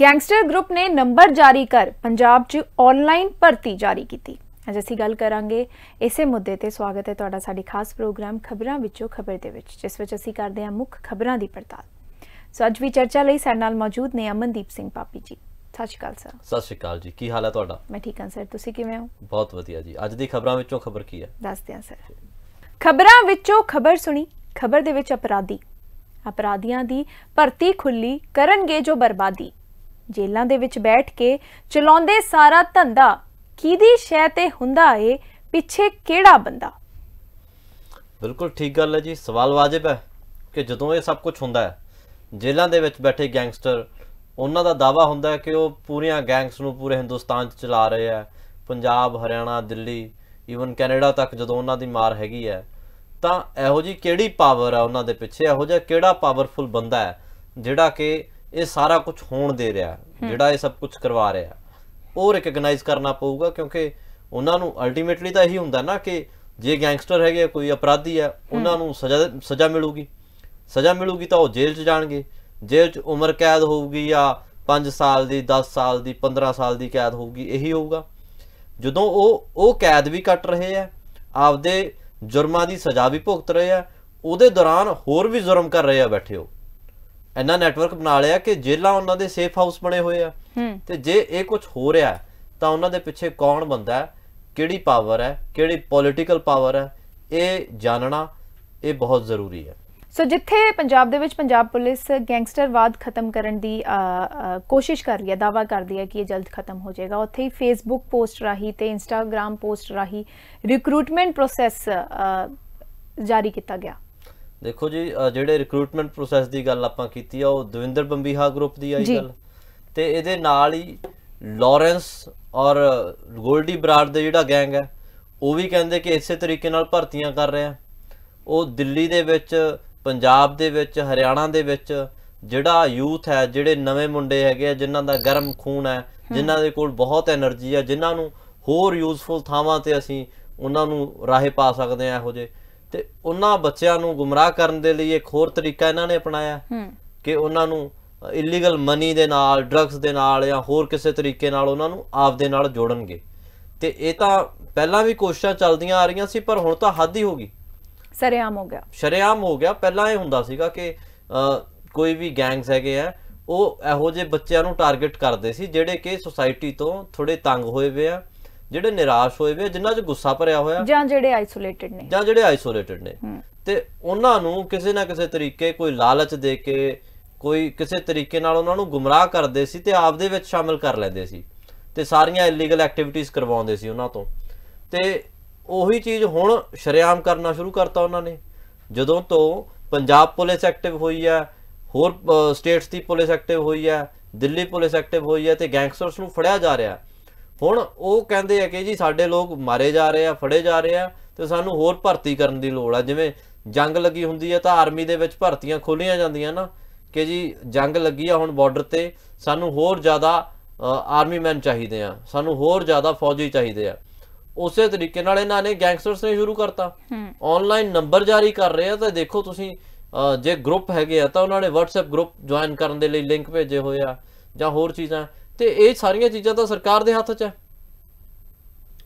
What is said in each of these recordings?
gangster group ਨੇ number ਜਾਰੀ ਕਰ ਪੰਜਾਬ 'ਚ ਆਨਲਾਈਨ ਭਰਤੀ ਜਾਰੀ ਕੀਤੀ ਅੱਜ ਅਸੀਂ ਗੱਲ ਕਰਾਂਗੇ ਇਸੇ ਮੁੱਦੇ ਤੇ ਸਵਾਗਤ ਹੈ ਤੁਹਾਡਾ ਸਾਡੀ ਖਾਸ ਪ੍ਰੋਗਰਾਮ ਖਬਰਾਂ ਵਿੱਚੋਂ ਖਬਰ ਦੇ ਵਿੱਚ ਜਿਸ ਵਿੱਚ ਅਸੀਂ ਕਰਦੇ ਹਾਂ ਮੁੱਖ ਖਬਰਾਂ ਦੀ ਪੜਤਾਲ ਸੋ ਅੱਜ ਵੀ ਚਰਚਾ ਲਈ ਸਾਡੇ ਨਾਲ ਮੌਜੂਦ ਨੇ ਅਮਨਦੀਪ ਸਿੰਘ ਪਾਪੀ ਜੀ ਸਤਿ ਸ਼੍ਰੀ ਅਕਾਲ ਸਰ ਸਤਿ ਸ਼੍ਰੀ ਅਕਾਲ ਜੀ ਕੀ ਹਾਲ ਹੈ ਤੁਹਾਡਾ ਮੈਂ ਠੀਕ ਹਾਂ ਸਰ ਤੁਸੀਂ ਕਿਵੇਂ ਹੋ ਬਹੁਤ ਵਧੀਆ ਜੀ ਅੱਜ ਦੀ ਖਬਰਾਂ ਵਿੱਚੋਂ ਖਬਰ ਕੀ ਹੈ ਦੱਸਦੇ ਹਾਂ ਸਰ ਖਬਰਾਂ ਵਿੱਚੋਂ ਖਬਰ ਸੁਣੀ ਖਬਰ ਦੇ ਵਿੱਚ ਅਪਰਾਧੀ ਅਪਰਾਧੀਆਂ ਦੀ ਭਰਤੀ ਖੁੱਲੀ ਕਰਨਗੇ ਜੋ ਬਰਬਾਦੀ ਜੇਲਾਂ ਦੇ ਵਿੱਚ ਬੈਠ ਕੇ ਚਲਾਉਂਦੇ ਸਾਰਾ ਧੰਦਾ ਕਿਹਦੀ ਸ਼ੈ ਤੇ ਹੁੰਦਾ ਏ ਪਿੱਛੇ ਕਿਹੜਾ ਬੰਦਾ ਬਿਲਕੁਲ ਠੀਕ ਗੱਲ ਹੈ ਜੀ ਸਵਾਲ ਵਾਜਿਬ ਹੈ ਕਿ ਜਦੋਂ ਇਹ ਸਭ ਕੁਝ ਹੁੰਦਾ ਹੈ ਜੇਲ੍ਹਾਂ ਦੇ ਵਿੱਚ ਬੈਠੇ ਗੈਂਗਸਟਰ ਉਹਨਾਂ ਦਾ ਦਾਵਾ ਹੁੰਦਾ ਹੈ ਕਿ ਉਹ ਪੂਰੀਆਂ ਗੈਂਗਸ ਨੂੰ ਪੂਰੇ ਹਿੰਦੁਸਤਾਨ 'ਚ ਚਲਾ ਰਹੇ ਆ ਪੰਜਾਬ ਹਰਿਆਣਾ ਦਿੱਲੀ ਈਵਨ ਕੈਨੇਡਾ ਤੱਕ ਜਦੋਂ ਉਹਨਾਂ ਦੀ ਮਾਰ ਹੈਗੀ ਹੈ ਤਾਂ ਇਹੋ ਜੀ ਕਿਹੜੀ ਪਾਵਰ ਆ ਉਹਨਾਂ ਦੇ ਪਿੱਛੇ ਇਹੋ ਜਿਹਾ ਕਿਹੜਾ ਪਾਵਰਫੁਲ ਬੰਦਾ ਹੈ ਜਿਹੜਾ ਕਿ ਇਹ ਸਾਰਾ ਕੁਝ ਹੋਣ ਦੇ ਰਿਹਾ ਜਿਹੜਾ ਇਹ ਸਭ ਕੁਝ ਕਰਵਾ ਰਿਹਾ ਉਹ ਰਿਕਗਨਾਈਜ਼ ਕਰਨਾ ਪਊਗਾ ਕਿਉਂਕਿ ਉਹਨਾਂ ਨੂੰ ਅਲਟੀਮੇਟਲੀ ਤਾਂ ਇਹੀ ਹੁੰਦਾ ਨਾ ਕਿ ਜੇ ਗੈਂਗਸਟਰ ਹੈਗੇ ਕੋਈ ਅਪਰਾਧੀ ਹੈ ਉਹਨਾਂ ਨੂੰ ਸਜ਼ਾ ਸਜ਼ਾ ਮਿਲੂਗੀ ਸਜ਼ਾ ਮਿਲੂਗੀ ਤਾਂ ਉਹ ਜੇਲ੍ਹ 'ਚ ਜਾਣਗੇ ਜੇਲ੍ਹ 'ਚ ਉਮਰ ਕੈਦ ਹੋਊਗੀ ਜਾਂ 5 ਸਾਲ ਦੀ 10 ਸਾਲ ਦੀ 15 ਸਾਲ ਦੀ ਕੈਦ ਹੋਊਗੀ ਇਹੀ ਹੋਊਗਾ ਜਦੋਂ ਉਹ ਉਹ ਕੈਦ ਵੀ ਕੱਟ ਰਹੇ ਆ ਆਪਦੇ ਜੁਰਮਾਂ ਦੀ ਸਜ਼ਾ ਵੀ ਭੁਗਤ ਰਹੇ ਆ ਉਹਦੇ ਦੌਰਾਨ ਹੋਰ ਵੀ ਜ਼ੁਰਮ ਕਰ ਰਹੇ ਆ ਬੈਠੇ ਹੋ ਇੰਨਾ ਨੈਟਵਰਕ ਬਣਾ ਲਿਆ ਕਿ ਜੇਲਾ ਉਹਨਾਂ ਦੇ ਸੇਫ ਹਾਊਸ ਬਣੇ ਹੋਏ ਆ ਤੇ ਜੇ ਇਹ ਕੁਝ ਹੋ ਰਿਹਾ ਤਾਂ ਉਹਨਾਂ ਦੇ ਪਿੱਛੇ ਕੌਣ ਬੰਦਾ ਹੈ ਕਿਹੜੀ ਪਾਵਰ ਹੈ ਕਿਹੜੀ ਪੋਲਿਟੀਕਲ ਪਾਵਰ ਹੈ ਇਹ ਜਾਣਨਾ ਇਹ ਬਹੁਤ ਜ਼ਰੂਰੀ ਹੈ ਸੋ ਜਿੱਥੇ ਪੰਜਾਬ ਦੇ ਵਿੱਚ ਪੰਜਾਬ ਪੁਲਿਸ ਗੈਂਗਸਟਰਵਾਦ ਖਤਮ ਕਰਨ ਦੀ ਕੋਸ਼ਿਸ਼ ਕਰ ਰਹੀ ਹੈ ਦਾਵਾ ਕਰਦੀ ਹੈ ਕਿ ਇਹ ਜਲਦ ਖਤਮ ਹੋ ਜਾਏਗਾ ਉੱਥੇ ਹੀ ਫੇਸਬੁੱਕ ਪੋਸਟ ਰਾਹੀਂ ਤੇ ਇੰਸਟਾਗ੍ਰam ਪੋਸਟ ਰਾਹੀਂ ਰਿਕਰੂਟਮੈਂਟ ਪ੍ਰੋਸੈਸ ਜਾਰੀ ਕੀਤਾ ਗਿਆ ਦੇਖੋ ਜੀ ਜਿਹੜੇ ਰਿਕਰੂਟਮੈਂਟ ਪ੍ਰੋਸੈਸ ਦੀ ਗੱਲ ਆਪਾਂ ਕੀਤੀ ਆ ਉਹ ਦਵਿੰਦਰ ਬੰਬੀਹਾ ਗਰੁੱਪ ਦੀ ਆਈ ਗੱਲ ਤੇ ਇਹਦੇ ਨਾਲ ਹੀ ਲਾਰੈਂਸ ਔਰ ਗੋਲਡੀ ਬਰਾਡ ਦੇ ਜਿਹੜਾ ਗੈਂਗ ਹੈ ਉਹ ਵੀ ਕਹਿੰਦੇ ਕਿ ਇਸੇ ਤਰੀਕੇ ਨਾਲ ਭਰਤੀਆਂ ਕਰ ਰਿਹਾ ਉਹ ਦਿੱਲੀ ਦੇ ਵਿੱਚ ਪੰਜਾਬ ਦੇ ਵਿੱਚ ਹਰਿਆਣਾ ਦੇ ਵਿੱਚ ਜਿਹੜਾ ਯੂਥ ਹੈ ਜਿਹੜੇ ਨਵੇਂ ਮੁੰਡੇ ਹੈਗੇ ਆ ਜਿਨ੍ਹਾਂ ਦਾ ਗਰਮ ਖੂਨ ਹੈ ਜਿਨ੍ਹਾਂ ਦੇ ਕੋਲ ਬਹੁਤ એનર્ਜੀ ਹੈ ਜਿਨ੍ਹਾਂ ਨੂੰ ਹੋਰ ਯੂਸਫੁਲ ਥਾਵਾਂ ਤੇ ਅਸੀਂ ਉਹਨਾਂ ਨੂੰ ਰਾਹੇ ਪਾ ਸਕਦੇ ਆ ਇਹੋ ਜੇ ਤੇ ਉਹਨਾਂ ਬੱਚਿਆਂ ਨੂੰ ਗੁੰਮਰਾਹ ਕਰਨ ਦੇ ਲਈ ਇੱਕ ਹੋਰ ਤਰੀਕਾ ਇਹਨਾਂ ਨੇ ਅਪਣਾਇਆ ਕਿ ਉਹਨਾਂ ਨੂੰ ਇਲੀਗਲ ਮਨੀ ਦੇ ਨਾਲ ਡਰੱਗਸ ਦੇ ਨਾਲ ਜਾਂ ਹੋਰ ਕਿਸੇ ਤਰੀਕੇ ਨਾਲ ਉਹਨਾਂ ਨੂੰ ਆਪਦੇ ਨਾਲ ਜੋੜਨਗੇ ਤੇ ਇਹ ਤਾਂ ਪਹਿਲਾਂ ਵੀ ਕੋਸ਼ਿਸ਼ਾਂ ਚੱਲਦੀਆਂ ਆ ਰਹੀਆਂ ਸੀ ਪਰ ਹੁਣ ਤਾਂ ਹੱਦ ਹੀ ਹੋ ਗਈ ਸ਼ਰਿਆਮ ਹੋ ਗਿਆ ਸ਼ਰਿਆਮ ਹੋ ਗਿਆ ਪਹਿਲਾਂ ਇਹ ਹੁੰਦਾ ਸੀਗਾ ਕਿ ਕੋਈ ਵੀ ਗੈਂਗਸ ਹੈਗੇ ਆ ਉਹ ਇਹੋ ਜਿਹੇ ਬੱਚਿਆਂ ਨੂੰ ਟਾਰਗੇਟ ਕਰਦੇ ਸੀ ਜਿਹੜੇ ਕਿ ਸੋਸਾਇਟੀ ਤੋਂ ਥੋੜੇ ਤੰਗ ਹੋਏ ਹੋਏ ਆ ਜਿਹੜੇ ਨਿਰਾਸ਼ ਹੋਏ ਵੇ ਜਿਨ੍ਹਾਂ 'ਚ ਗੁੱਸਾ ਭਰਿਆ ਹੋਇਆ ਜਾਂ ਜਿਹੜੇ ਆਈਸੋਲੇਟਡ ਨੇ ਜਾਂ ਜਿਹੜੇ ਆਈਸੋਲੇਟਡ ਨੇ ਤੇ ਉਹਨਾਂ ਨੂੰ ਕਿਸੇ ਨਾ ਕਿਸੇ ਤਰੀਕੇ ਕੋਈ ਲਾਲਚ ਦੇ ਕੇ ਕੋਈ ਕਿਸੇ ਤਰੀਕੇ ਨਾਲ ਉਹਨਾਂ ਨੂੰ ਗੁੰਮਰਾਹ ਕਰਦੇ ਸੀ ਤੇ ਆਪ ਦੇ ਵਿੱਚ ਸ਼ਾਮਿਲ ਕਰ ਲੈਂਦੇ ਸੀ ਤੇ ਸਾਰੀਆਂ ਇਲੀਗਲ ਐਕਟੀਵਿਟੀਆਂ ਕਰਵਾਉਂਦੇ ਸੀ ਉਹਨਾਂ ਤੋਂ ਤੇ ਉਹੀ ਚੀਜ਼ ਹੁਣ ਸ਼ਰਿਆਮ ਕਰਨਾ ਸ਼ੁਰੂ ਕਰਤਾ ਉਹਨਾਂ ਨੇ ਜਦੋਂ ਤੋਂ ਪੰਜਾਬ ਪੁਲਿਸ ਐਕਟਿਵ ਹੋਈ ਹੈ ਹੋਰ ਸਟੇਟਸ ਦੀ ਪੁਲਿਸ ਐਕਟਿਵ ਹੋਈ ਹੈ ਦਿੱਲੀ ਪੁਲਿਸ ਐਕਟਿਵ ਹੋਈ ਹੈ ਤੇ ਗੈਂਗਸਟਰਸ ਨੂੰ ਫੜਿਆ ਜਾ ਰਿਹਾ ਹੈ ਹੁਣ ਉਹ ਕਹਿੰਦੇ ਆ ਕਿ ਜੀ ਸਾਡੇ ਲੋਕ ਮਾਰੇ ਜਾ ਰਹੇ ਆ ਫੜੇ ਜਾ ਰਹੇ ਆ ਤੇ ਸਾਨੂੰ ਹੋਰ ਭਰਤੀ ਕਰਨ ਦੀ ਲੋੜ ਆ ਜਿਵੇਂ ਜੰਗ ਲੱਗੀ ਹੁੰਦੀ ਆ ਤਾਂ ਆਰਮੀ ਦੇ ਵਿੱਚ ਭਰਤੀਆਂ ਖੋਲੀਆਂ ਜਾਂਦੀਆਂ ਨਾ ਕਿ ਜੀ ਜੰਗ ਲੱਗੀ ਆ ਹੁਣ ਬਾਰਡਰ ਤੇ ਸਾਨੂੰ ਹੋਰ ਜ਼ਿਆਦਾ ਆਰਮੀ ਮੈਨ ਚਾਹੀਦੇ ਆ ਸਾਨੂੰ ਹੋਰ ਜ਼ਿਆਦਾ ਫੌਜੀ ਚਾਹੀਦੇ ਆ ਉਸੇ ਤਰੀਕੇ ਨਾਲ ਇਹਨਾਂ ਨੇ ਗੈਂਗਸਟਰਸ ਨੇ ਸ਼ੁਰੂ ਕਰਤਾ ਆਨਲਾਈਨ ਨੰਬਰ ਜਾਰੀ ਕਰ ਰਹੇ ਆ ਤਾਂ ਦੇਖੋ ਤੁਸੀਂ ਜੇ ਗਰੁੱਪ ਹੈਗੇ ਆ ਤਾਂ ਉਹਨਾਂ ਨੇ WhatsApp ਗਰੁੱਪ ਜੁਆਇਨ ਕਰਨ ਦੇ ਲਈ ਲਿੰਕ ਭੇਜੇ ਹੋਏ ਆ ਜਾਂ ਹੋਰ ਚੀਜ਼ਾਂ ਤੇ ਇਹ ਸਾਰੀਆਂ ਚੀਜ਼ਾਂ ਤਾਂ ਸਰਕਾਰ ਦੇ ਹੱਥ 'ਚ ਹੈ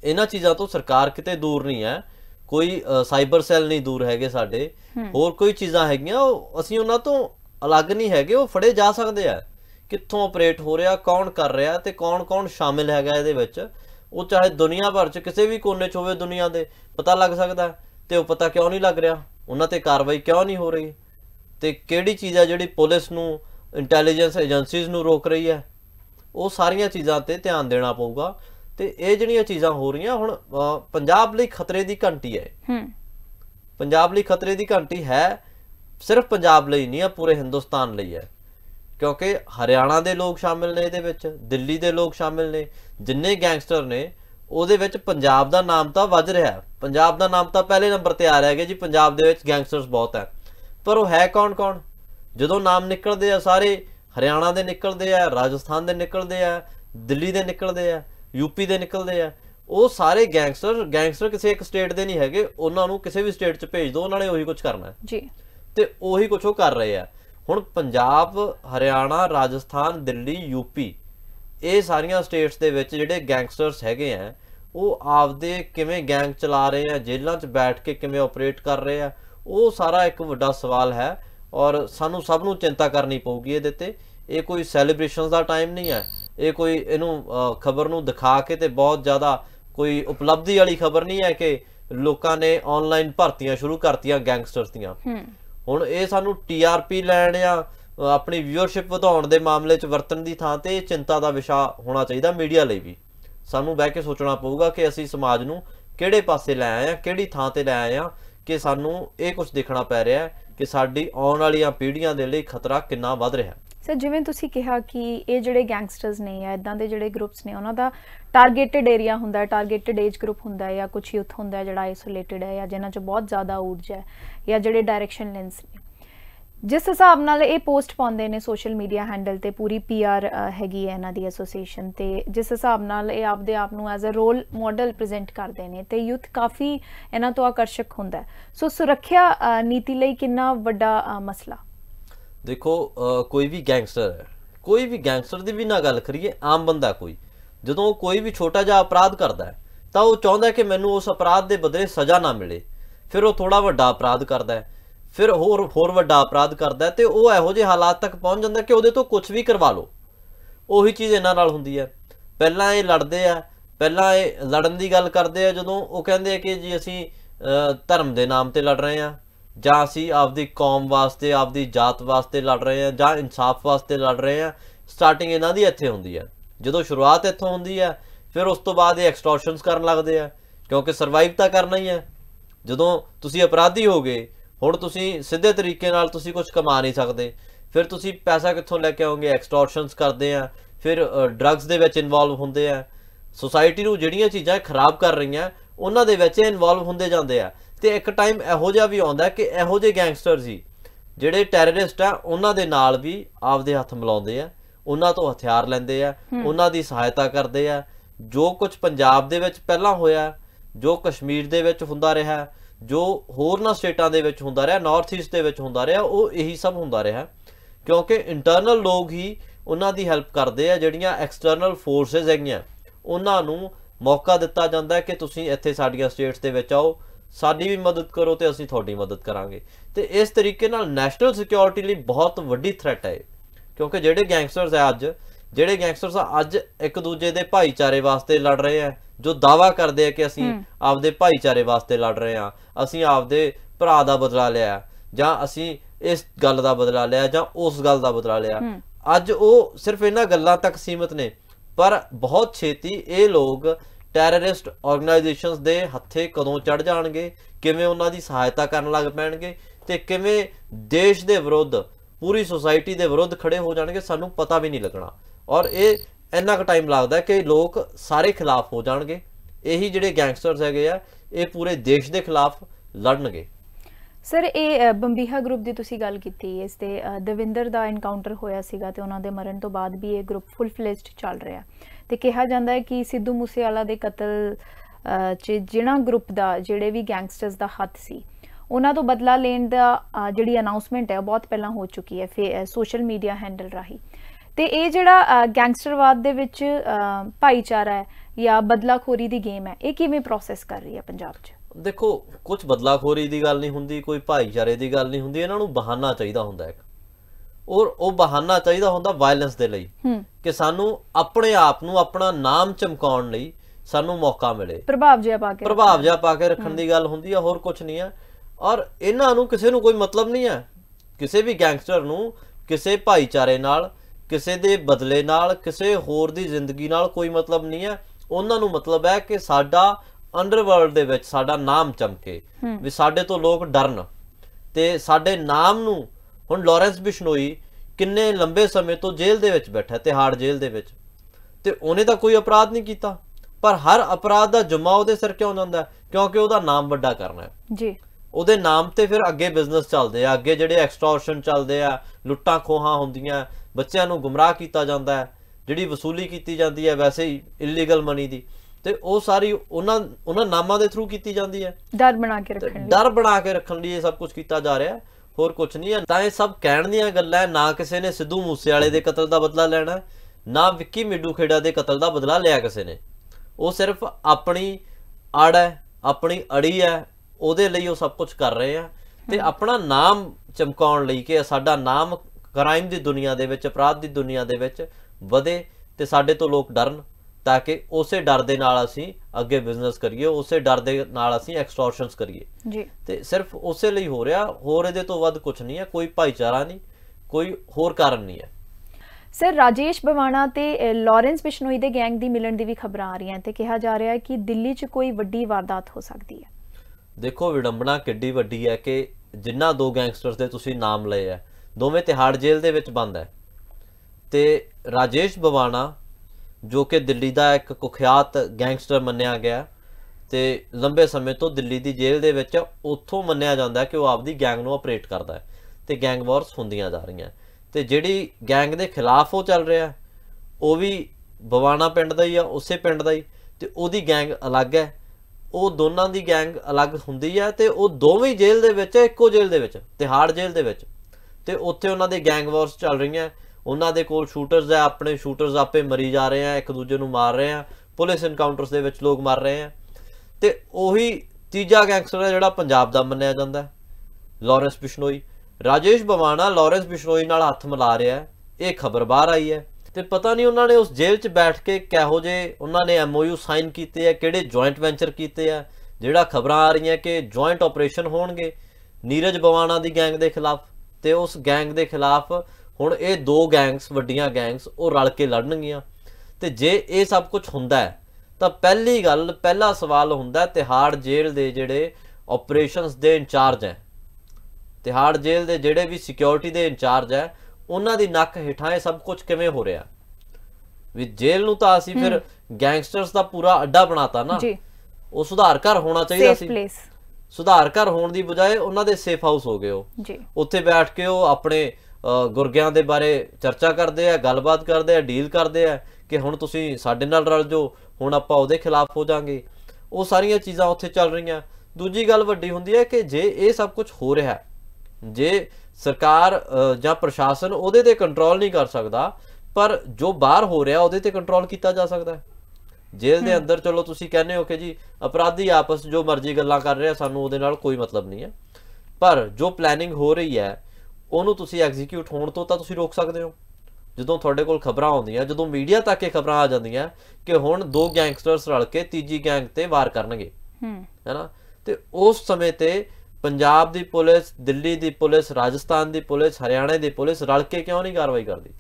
ਇਹਨਾਂ ਚੀਜ਼ਾਂ ਤੋਂ ਸਰਕਾਰ ਕਿਤੇ ਦੂਰ ਨਹੀਂ ਹੈ ਕੋਈ ਸਾਈਬਰ ਸੈੱਲ ਨਹੀਂ ਦੂਰ ਹੈਗੇ ਸਾਡੇ ਹੋਰ ਕੋਈ ਚੀਜ਼ਾਂ ਹੈਗੀਆਂ ਉਹ ਅਸੀਂ ਉਹਨਾਂ ਤੋਂ ਅਲੱਗ ਨਹੀਂ ਹੈਗੇ ਉਹ ਫੜੇ ਜਾ ਸਕਦੇ ਆ ਕਿੱਥੋਂ ਆਪਰੇਟ ਹੋ ਰਿਹਾ ਕੌਣ ਕਰ ਰਿਹਾ ਤੇ ਕੌਣ-ਕੌਣ ਸ਼ਾਮਿਲ ਹੈਗਾ ਇਹਦੇ ਵਿੱਚ ਉਹ ਚਾਹੇ ਦੁਨੀਆ ਭਰ 'ਚ ਕਿਸੇ ਵੀ ਕੋਨੇ 'ਚ ਹੋਵੇ ਦੁਨੀਆ ਦੇ ਪਤਾ ਲੱਗ ਸਕਦਾ ਤੇ ਉਹ ਪਤਾ ਕਿਉਂ ਨਹੀਂ ਲੱਗ ਰਿਹਾ ਉਹਨਾਂ ਤੇ ਕਾਰਵਾਈ ਕਿਉਂ ਨਹੀਂ ਹੋ ਰਹੀ ਤੇ ਕਿਹੜੀ ਚੀਜ਼ ਆ ਜਿਹੜੀ ਪੁਲਿਸ ਨੂੰ ਇੰਟੈਲੀਜੈਂਸ ਏਜੰਸੀਜ਼ ਨੂੰ ਰੋਕ ਰਹੀ ਹੈ ਉਹ ਸਾਰੀਆਂ ਚੀਜ਼ਾਂ ਤੇ ਧਿਆਨ ਦੇਣਾ ਪਊਗਾ ਤੇ ਇਹ ਜਿਹੜੀਆਂ ਚੀਜ਼ਾਂ ਹੋ ਰਹੀਆਂ ਹੁਣ ਪੰਜਾਬ ਲਈ ਖਤਰੇ ਦੀ ਘੰਟੀ ਹੈ ਹੂੰ ਪੰਜਾਬ ਲਈ ਖਤਰੇ ਦੀ ਘੰਟੀ ਹੈ ਸਿਰਫ ਪੰਜਾਬ ਲਈ ਨਹੀਂ ਆ ਪੂਰੇ ਹਿੰਦੁਸਤਾਨ ਲਈ ਹੈ ਕਿਉਂਕਿ ਹਰਿਆਣਾ ਦੇ ਲੋਕ ਸ਼ਾਮਿਲ ਨੇ ਇਹਦੇ ਵਿੱਚ ਦਿੱਲੀ ਦੇ ਲੋਕ ਸ਼ਾਮਿਲ ਨੇ ਜਿੰਨੇ ਗੈਂਗਸਟਰ ਨੇ ਉਹਦੇ ਵਿੱਚ ਪੰਜਾਬ ਦਾ ਨਾਮ ਤਾਂ ਵੱਜ ਰਿਹਾ ਪੰਜਾਬ ਦਾ ਨਾਮ ਤਾਂ ਪਹਿਲੇ ਨੰਬਰ ਤੇ ਆ ਰਿਹਾ ਹੈ ਜੀ ਪੰਜਾਬ ਦੇ ਵਿੱਚ ਗੈਂਗਸਟਰਸ ਬਹੁਤ ਹੈ ਪਰ ਉਹ ਹੈ ਕੌਣ ਕੌਣ ਜਦੋਂ ਨਾਮ ਨਿਕਲਦੇ ਆ ਸਾਰੇ ਹਰਿਆਣਾ ਦੇ ਨਿਕਲਦੇ ਆ ਰਾਜਸਥਾਨ ਦੇ ਨਿਕਲਦੇ ਆ ਦਿੱਲੀ ਦੇ ਨਿਕਲਦੇ ਆ ਯੂਪੀ ਦੇ ਨਿਕਲਦੇ ਆ ਉਹ ਸਾਰੇ ਗੈਂਗਸਟਰ ਗੈਂਗਸਟਰ ਕਿਸੇ ਇੱਕ ਸਟੇਟ ਦੇ ਨਹੀਂ ਹੈਗੇ ਉਹਨਾਂ ਨੂੰ ਕਿਸੇ ਵੀ ਸਟੇਟ 'ਚ ਭੇਜ ਦੋ ਉਹਨਾਂ ਨੇ ਉਹੀ ਕੁਝ ਕਰਨਾ ਜੀ ਤੇ ਉਹੀ ਕੁਝ ਉਹ ਕਰ ਰਹੇ ਆ ਹੁਣ ਪੰਜਾਬ ਹਰਿਆਣਾ ਰਾਜਸਥਾਨ ਦਿੱਲੀ ਯੂਪੀ ਇਹ ਸਾਰੀਆਂ ਸਟੇਟਸ ਦੇ ਵਿੱਚ ਜਿਹੜੇ ਗੈਂਗਸਟਰਸ ਹੈਗੇ ਆ ਉਹ ਆਪਦੇ ਕਿਵੇਂ ਗੈਂਗ ਚਲਾ ਰਹੇ ਆ ਜੇਲ੍ਹਾਂ 'ਚ ਬੈਠ ਕੇ ਕਿਵੇਂ ਆਪਰੇਟ ਕਰ ਰਹੇ ਆ ਉਹ ਸਾਰਾ ਇੱਕ ਵੱਡਾ ਸਵਾਲ ਹੈ ਔਰ ਸਾਨੂੰ ਸਭ ਨੂੰ ਚਿੰਤਾ ਕਰਨੀ ਪਊਗੀ ਇਹਦੇ ਤੇ ਇਹ ਕੋਈ ਸੈਲੀਬ੍ਰੇਸ਼ਨਸ ਦਾ ਟਾਈਮ ਨਹੀਂ ਹੈ ਇਹ ਕੋਈ ਇਹਨੂੰ ਖਬਰ ਨੂੰ ਦਿਖਾ ਕੇ ਤੇ ਬਹੁਤ ਜ਼ਿਆਦਾ ਕੋਈ ਉਪਲਬਧੀ ਵਾਲੀ ਖਬਰ ਨਹੀਂ ਹੈ ਕਿ ਲੋਕਾਂ ਨੇ ਆਨਲਾਈਨ ਭਰਤੀਆਂ ਸ਼ੁਰੂ ਕਰਤੀਆਂ ਗੈਂਗਸਟਰਸ ਦੀਆਂ ਹੁਣ ਇਹ ਸਾਨੂੰ ਟੀਆਰਪੀ ਲੈਣ ਜਾਂ ਆਪਣੀ ਵਿਊਅਰਸ਼ਿਪ ਵਧਾਉਣ ਦੇ ਮਾਮਲੇ 'ਚ ਵਰਤਣ ਦੀ ਥਾਂ ਤੇ ਇਹ ਚਿੰਤਾ ਦਾ ਵਿਸ਼ਾ ਹੋਣਾ ਚਾਹੀਦਾ ਮੀਡੀਆ ਲਈ ਵੀ ਸਾਨੂੰ ਬਹਿ ਕੇ ਸੋਚਣਾ ਪਊਗਾ ਕਿ ਅਸੀਂ ਸਮਾਜ ਨੂੰ ਕਿਹੜੇ ਪਾਸੇ ਲੈ ਆਏ ਆ ਕਿਹੜੀ ਥਾਂ ਤੇ ਲੈ ਆਏ ਆ ਕਿ ਸਾਨੂੰ ਇਹ ਕੁਝ ਦੇਖਣਾ ਪੈ ਰਿਹਾ ਹੈ ਕਿ ਸਾਡੀ ਆਉਣ ਵਾਲੀਆਂ ਪੀੜ੍ਹੀਆਂ ਦੇ ਲਈ ਖਤਰਾ ਕਿੰਨਾ ਵੱਧ ਰਿਹਾ ਸਰ ਜਿਵੇਂ ਤੁਸੀਂ ਕਿਹਾ ਕਿ ਇਹ ਜਿਹੜੇ ਗੈਂਗਸਟਰਸ ਨੇ ਜਾਂ ਇਦਾਂ ਦੇ ਜਿਹੜੇ ਗਰੁੱਪਸ ਨੇ ਉਹਨਾਂ ਦਾ ਟਾਰਗੇਟਡ ਏਰੀਆ ਹੁੰਦਾ ਹੈ ਟਾਰਗੇਟਡ ਏਜ ਗਰੁੱਪ ਹੁੰਦਾ ਹੈ ਜਾਂ ਕੁਝ ਯੂਥ ਹੁੰਦਾ ਹੈ ਜਿਹੜਾ ਆਈਸੋਲੇਟਡ ਹੈ ਜਾਂ ਜਿਨ੍ਹਾਂ 'ਚ ਬਹੁਤ ਜ਼ਿਆਦਾ ਊਰਜਾ ਹੈ ਜਾਂ ਜਿਹੜੇ ਲੈਂਸ ਨੇ ਜਿਸ ਹਿਸਾਬ ਨਾਲ ਇਹ ਪੋਸਟ ਪਾਉਂਦੇ ਨੇ ਸੋਸ਼ਲ ਮੀਡੀਆ ਹੈਂਡਲ ਤੇ ਪੂਰੀ ਪੀਆਰ ਹੈਗੀ ਹੈ ਇਹਨਾਂ ਦੀ ਐਸੋਸੀਏਸ਼ਨ ਤੇ ਜਿਸ ਹਿਸਾਬ ਨਾਲ ਇਹ ਆਪਦੇ ਆਪ ਨੂੰ as a role model present ਕਰਦੇ ਨੇ ਤੇ ਯੂਥ ਕਾਫੀ ਇਹਨਾਂ ਤੋਂ ਆਕਰਸ਼ਕ ਹੁੰਦਾ ਸੋ ਸੁਰੱਖਿਆ ਨੀਤੀ ਲਈ ਕਿੰਨਾ ਵੱਡਾ ਮਸਲਾ ਦੇਖੋ ਕੋਈ ਵੀ ਗੈਂਗਸਟਰ ਹੈ ਕੋਈ ਵੀ ਗੈਂਗਸਟਰ ਦੀ ਵੀ ਨਾ ਗੱਲ ਕਰੀਏ ਆਮ ਬੰਦਾ ਕੋਈ ਜਦੋਂ ਕੋਈ ਵੀ ਛੋਟਾ ਜਿਹਾ ਅਪਰਾਧ ਕਰਦਾ ਹੈ ਤਾਂ ਉਹ ਚਾਹੁੰਦਾ ਕਿ ਮੈਨੂੰ ਉਸ ਅਪਰਾਧ ਦੇ ਬਦਲੇ ਸਜ਼ਾ ਨਾ ਮਿਲੇ ਫਿਰ ਉਹ ਥੋੜਾ ਵੱਡਾ ਅਪਰਾਧ ਕਰਦਾ ਹੈ ਫਿਰ ਹੋਰ ਹੋਰ ਵੱਡਾ ਅਪਰਾਧ ਕਰਦਾ ਤੇ ਉਹ ਇਹੋ ਜਿਹੇ ਹਾਲਾਤ ਤੱਕ ਪਹੁੰਚ ਜਾਂਦਾ ਕਿ ਉਹਦੇ ਤੋਂ ਕੁਝ ਵੀ ਕਰਵਾ ਲਓ ਉਹੀ ਚੀਜ਼ ਇਹਨਾਂ ਨਾਲ ਹੁੰਦੀ ਹੈ ਪਹਿਲਾਂ ਇਹ ਲੜਦੇ ਆ ਪਹਿਲਾਂ ਇਹ ਲੜਨ ਦੀ ਗੱਲ ਕਰਦੇ ਆ ਜਦੋਂ ਉਹ ਕਹਿੰਦੇ ਆ ਕਿ ਜੀ ਅਸੀਂ ਧਰਮ ਦੇ ਨਾਮ ਤੇ ਲੜ ਰਹੇ ਆ ਜਾਂ ਅਸੀਂ ਆਪਦੀ ਕੌਮ ਵਾਸਤੇ ਆਪਦੀ ਜਾਤ ਵਾਸਤੇ ਲੜ ਰਹੇ ਆ ਜਾਂ ਇਨਸਾਫ ਵਾਸਤੇ ਲੜ ਰਹੇ ਆ ਸਟਾਰਟਿੰਗ ਇਹਨਾਂ ਦੀ ਇੱਥੇ ਹੁੰਦੀ ਆ ਜਦੋਂ ਸ਼ੁਰੂਆਤ ਇੱਥੋਂ ਹੁੰਦੀ ਆ ਫਿਰ ਉਸ ਤੋਂ ਬਾਅਦ ਇਹ ਐਕਸਟੋਰਸ਼ਨਸ ਕਰਨ ਲੱਗਦੇ ਆ ਕਿਉਂਕਿ ਸਰਵਾਈਵ ਤਾਂ ਕਰਨਾ ਹੀ ਆ ਜਦੋਂ ਤੁਸੀਂ ਅਪਰਾਧੀ ਹੋਗੇ ਹੁਣ ਤੁਸੀਂ ਸਿੱਧੇ ਤਰੀਕੇ ਨਾਲ ਤੁਸੀਂ ਕੁਝ ਕਮਾ ਨਹੀਂ ਸਕਦੇ ਫਿਰ ਤੁਸੀਂ ਪੈਸਾ ਕਿੱਥੋਂ ਲੈ ਕੇ ਆਉਂਗੇ ਐਕਸਟੋਰਸ਼ਨਸ ਕਰਦੇ ਆ ਫਿਰ ਡਰੱਗਸ ਦੇ ਵਿੱਚ ਇਨਵੋਲਵ ਹੁੰਦੇ ਆ ਸੋਸਾਇਟੀ ਨੂੰ ਜਿਹੜੀਆਂ ਚੀਜ਼ਾਂ ਖਰਾਬ ਕਰ ਰਹੀਆਂ ਉਹਨਾਂ ਦੇ ਵਿੱਚ ਇਨਵੋਲਵ ਹੁੰਦੇ ਜਾਂਦੇ ਆ ਤੇ ਇੱਕ ਟਾਈਮ ਇਹੋ ਜਿਹਾ ਵੀ ਆਉਂਦਾ ਕਿ ਇਹੋ ਜਿਹੇ ਗੈਂਗਸਟਰ ਸੀ ਜਿਹੜੇ ਟੈਰਰਿਸਟ ਆ ਉਹਨਾਂ ਦੇ ਨਾਲ ਵੀ ਆਪਦੇ ਹੱਥ ਮਿਲਾਉਂਦੇ ਆ ਉਹਨਾਂ ਤੋਂ ਹਥਿਆਰ ਲੈਂਦੇ ਆ ਉਹਨਾਂ ਦੀ ਸਹਾਇਤਾ ਕਰਦੇ ਆ ਜੋ ਕੁਝ ਪੰਜਾਬ ਦੇ ਵਿੱਚ ਪਹਿਲਾਂ ਹੋਇਆ ਜੋ ਕਸ਼ਮੀਰ ਦੇ ਵਿੱਚ ਹੁੰਦਾ ਰਿਹਾ ਜੋ ਹੋਰਨਾਂ ਸਟੇਟਾਂ ਦੇ ਵਿੱਚ ਹੁੰਦਾ ਰਿਹਾ ਨਾਰਥ ਈਸਟ ਦੇ ਵਿੱਚ ਹੁੰਦਾ ਰਿਹਾ ਉਹ ਇਹੀ ਸਭ ਹੁੰਦਾ ਰਿਹਾ ਕਿਉਂਕਿ ਇੰਟਰਨਲ ਲੋਕ ਹੀ ਉਹਨਾਂ ਦੀ ਹੈਲਪ ਕਰਦੇ ਆ ਜਿਹੜੀਆਂ ਐਕਸਟਰਨਲ ਫੋਰਸਸ ਹੈਗੀਆਂ ਉਹਨਾਂ ਨੂੰ ਮੌਕਾ ਦਿੱਤਾ ਜਾਂਦਾ ਹੈ ਕਿ ਤੁਸੀਂ ਇੱਥੇ ਸਾਡੀਆਂ ਸਟੇਟਸ ਦੇ ਵਿੱਚ ਆਓ ਸਾਡੀ ਵੀ ਮਦਦ ਕਰੋ ਤੇ ਅਸੀਂ ਤੁਹਾਡੀ ਮਦਦ ਕਰਾਂਗੇ ਤੇ ਇਸ ਤਰੀਕੇ ਨਾਲ ਨੈਸ਼ਨਲ ਸਿਕਿਉਰਿਟੀ ਲਈ ਬਹੁਤ ਵੱਡੀ ਥ੍ਰੈਟ ਹੈ ਕਿਉਂਕਿ ਜਿਹੜੇ ਗੈਂਗਸਟਰਸ ਆ ਅੱਜ ਜਿਹੜੇ ਗੈਂਗਸਟਰਸ ਅੱਜ ਇੱਕ ਦੂਜੇ ਦੇ ਭਾਈਚਾਰੇ ਵਾਸਤੇ ਲੜ ਰਹੇ ਆ ਜੋ ਦਾਵਾ ਕਰਦੇ ਆ ਕਿ ਅਸੀਂ ਆਪਦੇ ਭਾਈਚਾਰੇ ਵਾਸਤੇ ਲੜ ਰਹੇ ਆ ਅਸੀਂ ਆਪਦੇ ਭਰਾ ਦਾ ਬਦਲਾ ਲਿਆ ਜਾਂ ਅਸੀਂ ਇਸ ਗੱਲ ਦਾ ਬਦਲਾ ਲਿਆ ਜਾਂ ਉਸ ਗੱਲ ਦਾ ਬਦਲਾ ਲਿਆ ਅੱਜ ਉਹ ਸਿਰਫ ਇਹਨਾਂ ਗੱਲਾਂ ਤੱਕ ਸੀਮਤ ਨੇ ਪਰ ਬਹੁਤ ਛੇਤੀ ਇਹ ਲੋਕ ਟੈਰਰਿਸਟ ਆਰਗੇਨਾਈਜੇਸ਼ਨਸ ਦੇ ਹੱਥੇ ਕਦੋਂ ਚੜ ਜਾਣਗੇ ਕਿਵੇਂ ਉਹਨਾਂ ਦੀ ਸਹਾਇਤਾ ਕਰਨ ਲੱਗ ਪੈਣਗੇ ਤੇ ਕਿਵੇਂ ਦੇਸ਼ ਦੇ ਵਿਰੁੱਧ ਪੂਰੀ ਸੋਸਾਇਟੀ ਦੇ ਵਿਰੁੱਧ ਖੜੇ ਹੋ ਜਾਣਗੇ ਸਾਨੂੰ ਪਤਾ ਵੀ ਨਹੀਂ ਲੱਗਣਾ ਔਰ ਇਹ ਇੰਨਾ ਕੁ ਟਾਈਮ ਲੱਗਦਾ ਕਿ ਲੋਕ ਸਾਰੇ ਖਿਲਾਫ ਹੋ ਜਾਣਗੇ ਇਹੀ ਜਿਹੜੇ ਗੈਂਗਸਟਰਸ ਹੈਗੇ ਆ ਇਹ ਪੂਰੇ ਦੇਸ਼ ਦੇ ਖਿਲਾਫ ਲੜਨਗੇ ਸਰ ਇਹ ਬੰਬੀਹਾ ਗਰੁੱਪ ਦੀ ਤੁਸੀਂ ਗੱਲ ਕੀਤੀ ਇਸ ਤੇ ਦਵਿੰਦਰ ਦਾ ਇਨਕਾਊਂਟਰ ਹੋਇਆ ਸੀਗਾ ਤੇ ਉਹਨਾਂ ਦੇ ਮਰਨ ਤੋਂ ਬਾਅਦ ਵੀ ਇਹ ਗਰੁੱਪ ਫੁੱਲ ਫਲੇਸਟ ਚੱਲ ਰਿਹਾ ਤੇ ਕਿਹਾ ਜਾਂਦਾ ਹੈ ਕਿ ਸਿੱਧੂ ਮੂਸੇਵਾਲਾ ਦੇ ਕਤਲ ਚ ਜਿਹੜਾ ਗਰੁੱਪ ਦਾ ਜਿਹੜੇ ਵੀ ਗੈਂਗਸਟਰਸ ਦਾ ਹੱਥ ਸੀ ਉਹਨਾਂ ਤੋਂ ਬਦਲਾ ਲੈਣ ਦਾ ਜਿਹੜੀ ਅਨਾਉਂਸਮੈਂਟ ਹੈ ਬਹੁਤ ਪਹਿਲਾਂ ਹੋ ਚੁੱਕੀ ਹੈ ਸੋਸ਼ਲ ਮੀਡੀਆ ਹੈਂਡਲ ਰਾਹੀਂ ਤੇ ਇਹ ਜਿਹੜਾ ਗੈਂਗਸਟਰਵਾਦ ਦੇ ਵਿੱਚ ਭਾਈਚਾਰਾ ਹੈ ਜਾਂ ਬਦਲਾਖੋਰੀ ਦੀ ਗੇਮ ਹੈ ਇਹ ਕਿਵੇਂ ਪ੍ਰੋਸੈਸ ਕਰ ਰਹੀ ਹੈ ਪੰਜਾਬ 'ਚ ਦੇਖੋ ਕੁਝ ਬਦਲਾਖੋਰੀ ਦੀ ਗੱਲ ਨਹੀਂ ਹੁੰਦੀ ਕੋਈ ਭਾਈਚਾਰੇ ਦੀ ਗੱਲ ਨਹੀਂ ਹੁੰਦੀ ਇਹਨਾਂ ਨੂੰ ਬਹਾਨਾ ਚਾਹੀਦਾ ਹੁੰਦਾ ਹੈ ਔਰ ਉਹ ਬਹਾਨਾ ਚਾਹੀਦਾ ਹੁੰਦਾ ਵਾਇਲੈਂਸ ਦੇ ਲਈ ਕਿ ਸਾਨੂੰ ਆਪਣੇ ਆਪ ਨੂੰ ਆਪਣਾ ਨਾਮ ਚਮਕਾਉਣ ਲਈ ਸਾਨੂੰ ਮੌਕਾ ਮਿਲੇ ਪ੍ਰਭਾਵ ਜਿਹਾ ਪਾ ਕੇ ਪ੍ਰਭਾਵ ਜਿਹਾ ਪਾ ਕੇ ਰੱਖਣ ਦੀ ਗੱਲ ਹੁੰਦੀ ਹੈ ਹੋਰ ਕੁਝ ਨਹੀਂ ਹੈ ਔਰ ਇਹਨਾਂ ਨੂੰ ਕਿਸੇ ਨੂੰ ਕੋਈ ਮਤਲਬ ਨਹੀਂ ਹੈ ਕਿਸੇ ਵੀ ਗੈਂਗਸਟਰ ਨੂੰ ਕਿਸੇ ਭਾਈਚਾਰੇ ਨਾਲ ਕਿਸੇ ਦੇ ਬਦਲੇ ਨਾਲ ਕਿਸੇ ਹੋਰ ਦੀ ਜ਼ਿੰਦਗੀ ਨਾਲ ਕੋਈ ਮਤਲਬ ਨਹੀਂ ਹੈ ਉਹਨਾਂ ਨੂੰ ਮਤਲਬ ਹੈ ਕਿ ਸਾਡਾ ਅੰਡਰਵਰਲਡ ਦੇ ਵਿੱਚ ਸਾਡਾ ਨਾਮ ਚਮਕੇ ਵੀ ਸਾਡੇ ਤੋਂ ਲੋਕ ਡਰਨ ਤੇ ਸਾਡੇ ਨਾਮ ਨੂੰ ਹੁਣ ਲਾਰੈਂਸ ਬਿਸ਼ਨੋਈ ਕਿੰਨੇ ਲੰਬੇ ਸਮੇਂ ਤੋਂ ਜੇਲ੍ਹ ਦੇ ਵਿੱਚ ਬੈਠਾ ਤਿਹਾੜ ਜੇਲ੍ਹ ਦੇ ਵਿੱਚ ਤੇ ਉਹਨੇ ਤਾਂ ਕੋਈ ਅਪਰਾਧ ਨਹੀਂ ਕੀਤਾ ਪਰ ਹਰ ਅਪਰਾਧ ਦਾ ਜਮਾ ਉਹਦੇ ਸਿਰ ਕਿਉਂ ਜਾਂਦਾ ਕਿਉਂਕਿ ਉਹਦਾ ਨਾਮ ਵੱਡਾ ਕਰਨਾ ਹੈ ਜੀ ਉਹਦੇ ਨਾਮ ਤੇ ਫਿਰ ਅੱਗੇ ਬਿਜ਼ਨਸ ਚੱਲਦੇ ਆ ਅੱਗੇ ਜਿਹੜੇ ਐਕਸਟ੍ਰੈਕਸ਼ਨ ਚੱਲਦੇ ਆ ਲੁੱਟਾਂ ਖੋਹਾਂ ਹੁੰਦੀਆਂ ਬੱਚਿਆਂ ਨੂੰ ਗੁੰਮਰਾਹ ਕੀਤਾ ਜਾਂਦਾ ਹੈ ਜਿਹੜੀ ਵਸੂਲੀ ਕੀਤੀ ਜਾਂਦੀ ਹੈ ਵੈਸੇ ਹੀ ਇਲੀਗਲ ਮਨੀ ਦੀ ਤੇ ਉਹ ਸਾਰੀ ਉਹਨਾਂ ਉਹਨਾਂ ਨਾਮਾਂ ਦੇ ਥਰੂ ਕੀਤੀ ਜਾਂਦੀ ਹੈ ਡਰ ਬਣਾ ਕੇ ਰੱਖਣ ਲਈ ਡਰ ਬਣਾ ਕੇ ਰੱਖਣ ਲਈ ਇਹ ਸਭ ਕੁਝ ਕੀਤਾ ਜਾ ਰਿਹਾ ਹੋਰ ਕੁਝ ਨਹੀਂ ਹੈ ਤਾਂ ਇਹ ਸਭ ਕਹਿਣ ਦੀਆਂ ਗੱਲਾਂ ਨਾ ਕਿਸੇ ਨੇ ਸਿੱਧੂ ਮੂਸੇ ਵਾਲੇ ਦੇ ਕਤਲ ਦਾ ਬਦਲਾ ਲੈਣਾ ਨਾ ਵਿੱਕੀ ਮਿੱਡੂ ਖੇੜਾ ਦੇ ਕਤਲ ਦਾ ਬਦਲਾ ਲਿਆ ਕਿਸੇ ਨੇ ਉਹ ਸਿਰਫ ਆਪਣੀ ਅੜ ਹੈ ਆਪਣੀ ਅੜੀ ਹੈ ਉਹਦੇ ਲਈ ਉਹ ਸਭ ਕੁਝ ਕਰ ਰਹੇ ਆ ਤੇ ਆਪਣਾ ਨਾਮ ਚਮਕਾਉਣ ਲਈ ਕਿ ਸਾਡਾ ਨਾਮ ਕ੍ਰਾਈਮ ਦੀ ਦੁਨੀਆ ਦੇ ਵਿੱਚ ਅਪਰਾਧ ਦੀ ਦੁਨੀਆ ਦੇ ਵਿੱਚ ਵਧੇ ਤੇ ਸਾਡੇ ਤੋਂ ਲੋਕ ਡਰਨ ਤਾਂ ਕਿ ਉਸੇ ਡਰ ਦੇ ਨਾਲ ਅਸੀਂ ਅੱਗੇ ਬਿਜ਼ਨਸ ਕਰੀਏ ਉਸੇ ਡਰ ਦੇ ਨਾਲ ਅਸੀਂ ਐਕਸਟੋਰਸ਼ਨਸ ਕਰੀਏ ਜੀ ਤੇ ਸਿਰਫ ਉਸੇ ਲਈ ਹੋ ਰਿਹਾ ਹੋਰ ਇਹਦੇ ਤੋਂ ਵੱਧ ਕੁਝ ਨਹੀਂ ਹੈ ਕੋਈ ਭਾਈਚਾਰਾ ਨਹੀਂ ਕੋਈ ਹੋਰ ਕਾਰਨ ਨਹੀਂ ਹੈ ਸਰ ਰਾਜੇਸ਼ ਬਵਾਣਾ ਤੇ ਲਾਰੈਂਸ ਬਿਸ਼ਨੋਈ ਦੇ ਗੈਂਗ ਦੀ ਮਿਲਣ ਦੀ ਵੀ ਖਬਰਾਂ ਆ ਰਹੀਆਂ ਤੇ ਕਿਹਾ ਜਾ ਰਿਹਾ ਹੈ ਕਿ ਦਿੱਲੀ 'ਚ ਕੋਈ ਵੱਡੀ ਵਾਰਦਾਤ ਹੋ ਸਕਦੀ ਹੈ ਦੇਖੋ ਵਿਡੰਬਣਾ ਕਿੱਡੀ ਵੱਡੀ ਹੈ ਕਿ ਜਿੰਨਾ ਦੋ ਗੈਂਗਸਟਰਸ ਦੇ ਤੁਸੀਂ ਨਾਮ ਲਏ ਆ ਦੋਵੇਂ ਤਿਹਾੜ ਜੇਲ੍ਹ ਦੇ ਵਿੱਚ ਬੰਦ ਹੈ ਤੇ ਰਾਜੇਸ਼ ਬਵਾਨਾ ਜੋ ਕਿ ਦਿੱਲੀ ਦਾ ਇੱਕ ਕੁਖਿਆਤ ਗੈਂਗਸਟਰ ਮੰਨਿਆ ਗਿਆ ਤੇ ਲੰਬੇ ਸਮੇਂ ਤੋਂ ਦਿੱਲੀ ਦੀ ਜੇਲ੍ਹ ਦੇ ਵਿੱਚ ਉੱਥੋਂ ਮੰਨਿਆ ਜਾਂਦਾ ਕਿ ਉਹ ਆਪਦੀ ਗੈਂਗ ਨੂੰ ਆਪਰੇਟ ਕਰਦਾ ਹੈ ਤੇ ਗੈਂਗ ਵਾਰਸ ਹੁੰਦੀਆਂ ਜਾ ਰਹੀਆਂ ਤੇ ਜਿਹੜੀ ਗੈਂਗ ਦੇ ਖਿਲਾਫ ਉਹ ਚੱਲ ਰਿਹਾ ਉਹ ਵੀ ਬਵਾਨਾ ਪਿੰਡ ਦਾ ਹੀ ਆ ਉਸੇ ਪਿੰਡ ਦਾ ਹੀ ਤੇ ਉਹਦੀ ਗੈਂਗ ਅਲੱਗ ਹੈ ਉਹ ਦੋਨਾਂ ਦੀ ਗੈਂਗ ਅਲੱਗ ਹੁੰਦੀ ਹੈ ਤੇ ਉਹ ਦੋਵੇਂ ਜੇਲ੍ਹ ਦੇ ਵਿੱਚ ਇੱਕੋ ਜੇਲ੍ਹ ਦੇ ਵਿੱਚ ਤਿਹਾੜ ਜੇਲ੍ਹ ਦੇ ਵਿੱਚ ਤੇ ਉੱਥੇ ਉਹਨਾਂ ਦੇ ਗੈਂਗ ਵਾਰਸ ਚੱਲ ਰਹੀਆਂ ਉਹਨਾਂ ਦੇ ਕੋਲ ਸ਼ੂਟਰਸ ਆ ਆਪਣੇ ਸ਼ੂਟਰਸ ਆਪੇ ਮਰੀ ਜਾ ਰਹੇ ਆ ਇੱਕ ਦੂਜੇ ਨੂੰ ਮਾਰ ਰਹੇ ਆ ਪੁਲਿਸ ਇਨਕਾਊਂਟਰਸ ਦੇ ਵਿੱਚ ਲੋਕ ਮਰ ਰਹੇ ਆ ਤੇ ਉਹੀ ਤੀਜਾ ਗੈਂਗਸਟਰ ਹੈ ਜਿਹੜਾ ਪੰਜਾਬ ਦਾ ਮੰਨਿਆ ਜਾਂਦਾ ਲਾਰੈਂਸ ਬਿਸ਼ਨੋਈ ਰਾਜੇਸ਼ ਬਵਾਨਾ ਲਾਰੈਂਸ ਬਿਸ਼ਨੋਈ ਨਾਲ ਹੱਥ ਮਿਲਾ ਰਿਹਾ ਇਹ ਖਬਰ ਬਾਹਰ ਆਈ ਹੈ ਤੇ ਪਤਾ ਨਹੀਂ ਉਹਨਾਂ ਨੇ ਉਸ ਜੇਲ੍ਹ 'ਚ ਬੈਠ ਕੇ ਕਿਹੋ ਜੇ ਉਹਨਾਂ ਨੇ ਐਮਓਯੂ ਸਾਈਨ ਕੀਤੇ ਆ ਕਿਹੜੇ ਜੁਆਇੰਟ ਵੈਂਚਰ ਕੀਤੇ ਆ ਜਿਹੜਾ ਖਬਰਾਂ ਆ ਰਹੀਆਂ ਕਿ ਜੁਆਇੰਟ ਆਪਰੇਸ਼ਨ ਹੋਣਗੇ ਨੀਰਜ ਬਵਾਨਾ ਦੀ ਗੈਂਗ ਦੇ ਖਿਲਾਫ ਤੇ ਉਸ ਗੈਂਗ ਦੇ ਖਿਲਾਫ ਹੁਣ ਇਹ ਦੋ ਗੈਂਗਸ ਵੱਡੀਆਂ ਗੈਂਗਸ ਉਹ ਰਲ ਕੇ ਲੜਨਗੀਆਂ ਤੇ ਜੇ ਇਹ ਸਭ ਕੁਝ ਹੁੰਦਾ ਤਾਂ ਪਹਿਲੀ ਗੱਲ ਪਹਿਲਾ ਸਵਾਲ ਹੁੰਦਾ ਤਿਹਾੜ ਜੇਲ੍ਹ ਦੇ ਜਿਹੜੇ ਆਪਰੇਸ਼ਨਸ ਦੇ ਇੰਚਾਰਜ ਹੈ ਤਿਹਾੜ ਜੇਲ੍ਹ ਦੇ ਜਿਹੜੇ ਵੀ ਸਿਕਿਉਰਿਟੀ ਦੇ ਇੰਚਾਰਜ ਹੈ ਉਹਨਾਂ ਦੀ ਨੱਕ ਹੇਠਾਂ ਇਹ ਸਭ ਕੁਝ ਕਿਵੇਂ ਹੋ ਰਿਹਾ ਵੀ ਜੇਲ੍ਹ ਨੂੰ ਤਾਂ ਅਸੀਂ ਫਿਰ ਗੈਂਗਸਟਰਸ ਦਾ ਪੂਰਾ ਅੱਡਾ ਬਣਾਤਾ ਨਾ ਜੀ ਉਹ ਸੁਧਾਰ ਘਰ ਹੋਣਾ ਚਾਹੀਦਾ ਸੀ ਸੁਧਾਰ ਘਰ ਹੋਣ ਦੀ ਬਜਾਏ ਉਹਨਾਂ ਦੇ ਸੇਫ ਹਾਊਸ ਹੋ ਗਏ ਉਹ ਜੀ ਉੱਥੇ ਬੈਠ ਕੇ ਉਹ ਆਪਣੇ ਗੁਰਗਿਆਂ ਦੇ ਬਾਰੇ ਚਰਚਾ ਕਰਦੇ ਆ ਗੱਲਬਾਤ ਕਰਦੇ ਆ ਡੀਲ ਕਰਦੇ ਆ ਕਿ ਹੁਣ ਤੁਸੀਂ ਸਾਡੇ ਨਾਲ ਰਲ ਜਾਓ ਹੁਣ ਆਪਾਂ ਉਹਦੇ ਖਿਲਾਫ ਹੋ ਜਾਾਂਗੇ ਉਹ ਸਾਰੀਆਂ ਚੀਜ਼ਾਂ ਉੱਥੇ ਚੱਲ ਰਹੀਆਂ ਦੂਜੀ ਗੱਲ ਵੱਡੀ ਹੁੰਦੀ ਹੈ ਕਿ ਜੇ ਇਹ ਸਭ ਕੁਝ ਹੋ ਰਿਹਾ ਜੇ ਸਰਕਾਰ ਜਾਂ ਪ੍ਰਸ਼ਾਸਨ ਉਹਦੇ ਤੇ ਕੰਟਰੋਲ ਨਹੀਂ ਕਰ ਸਕਦਾ ਪਰ ਜੋ ਬਾਹਰ ਹੋ ਰਿਹਾ ਉਹਦੇ ਤੇ ਕੰਟਰੋਲ ਕੀਤਾ ਜਾ ਸਕਦਾ ਹੈ ਜੇਲ੍ਹ ਦੇ ਅੰਦਰ ਚਲੋ ਤੁਸੀਂ ਕਹਿੰਦੇ ਹੋ ਕਿ ਜੀ ਅਪਰਾਧੀ ਆਪਸ ਜੋ ਮਰਜ਼ੀ ਗੱਲਾਂ ਕਰ ਰਹੇ ਆ ਸਾਨੂੰ ਉਹਦੇ ਨਾਲ ਕੋਈ ਮਤਲਬ ਨਹੀਂ ਹੈ ਪਰ ਜੋ ਪਲੈਨਿੰਗ ਹੋ ਰਹੀ ਹੈ ਉਹਨੂੰ ਤੁਸੀਂ ਐਗਜ਼ੀਕਿਊਟ ਹੋਣ ਤੋਂ ਤਾਂ ਤੁਸੀਂ ਰੋਕ ਸਕਦੇ ਹੋ ਜਦੋਂ ਤੁਹਾਡੇ ਕੋਲ ਖਬਰਾਂ ਆਉਂਦੀਆਂ ਜਦੋਂ ਮੀਡੀਆ ਤੱਕ ਇਹ ਖਬਰਾਂ ਆ ਜਾਂਦੀਆਂ ਕਿ ਹੁਣ ਦੋ ਗੈਂਗਸਟਰਸ ਰਲ ਕੇ ਤੀਜੀ ਗੈਂਗ ਤੇ ਵਾਰ ਕਰਨਗੇ ਹੂੰ ਹੈਨਾ ਤੇ ਉਸ ਸਮੇਂ ਤੇ ਪੰਜਾਬ ਦੀ ਪੁਲਿਸ ਦਿੱਲੀ ਦੀ ਪੁਲਿਸ ਰਾਜਸਥਾਨ ਦੀ ਪੁਲਿਸ ਹਰਿਆਣਾ ਦੀ ਪੁਲਿਸ ਰਲ ਕੇ ਕਿਉਂ ਨਹੀਂ ਕਾਰਵਾਈ ਕਰਦੀ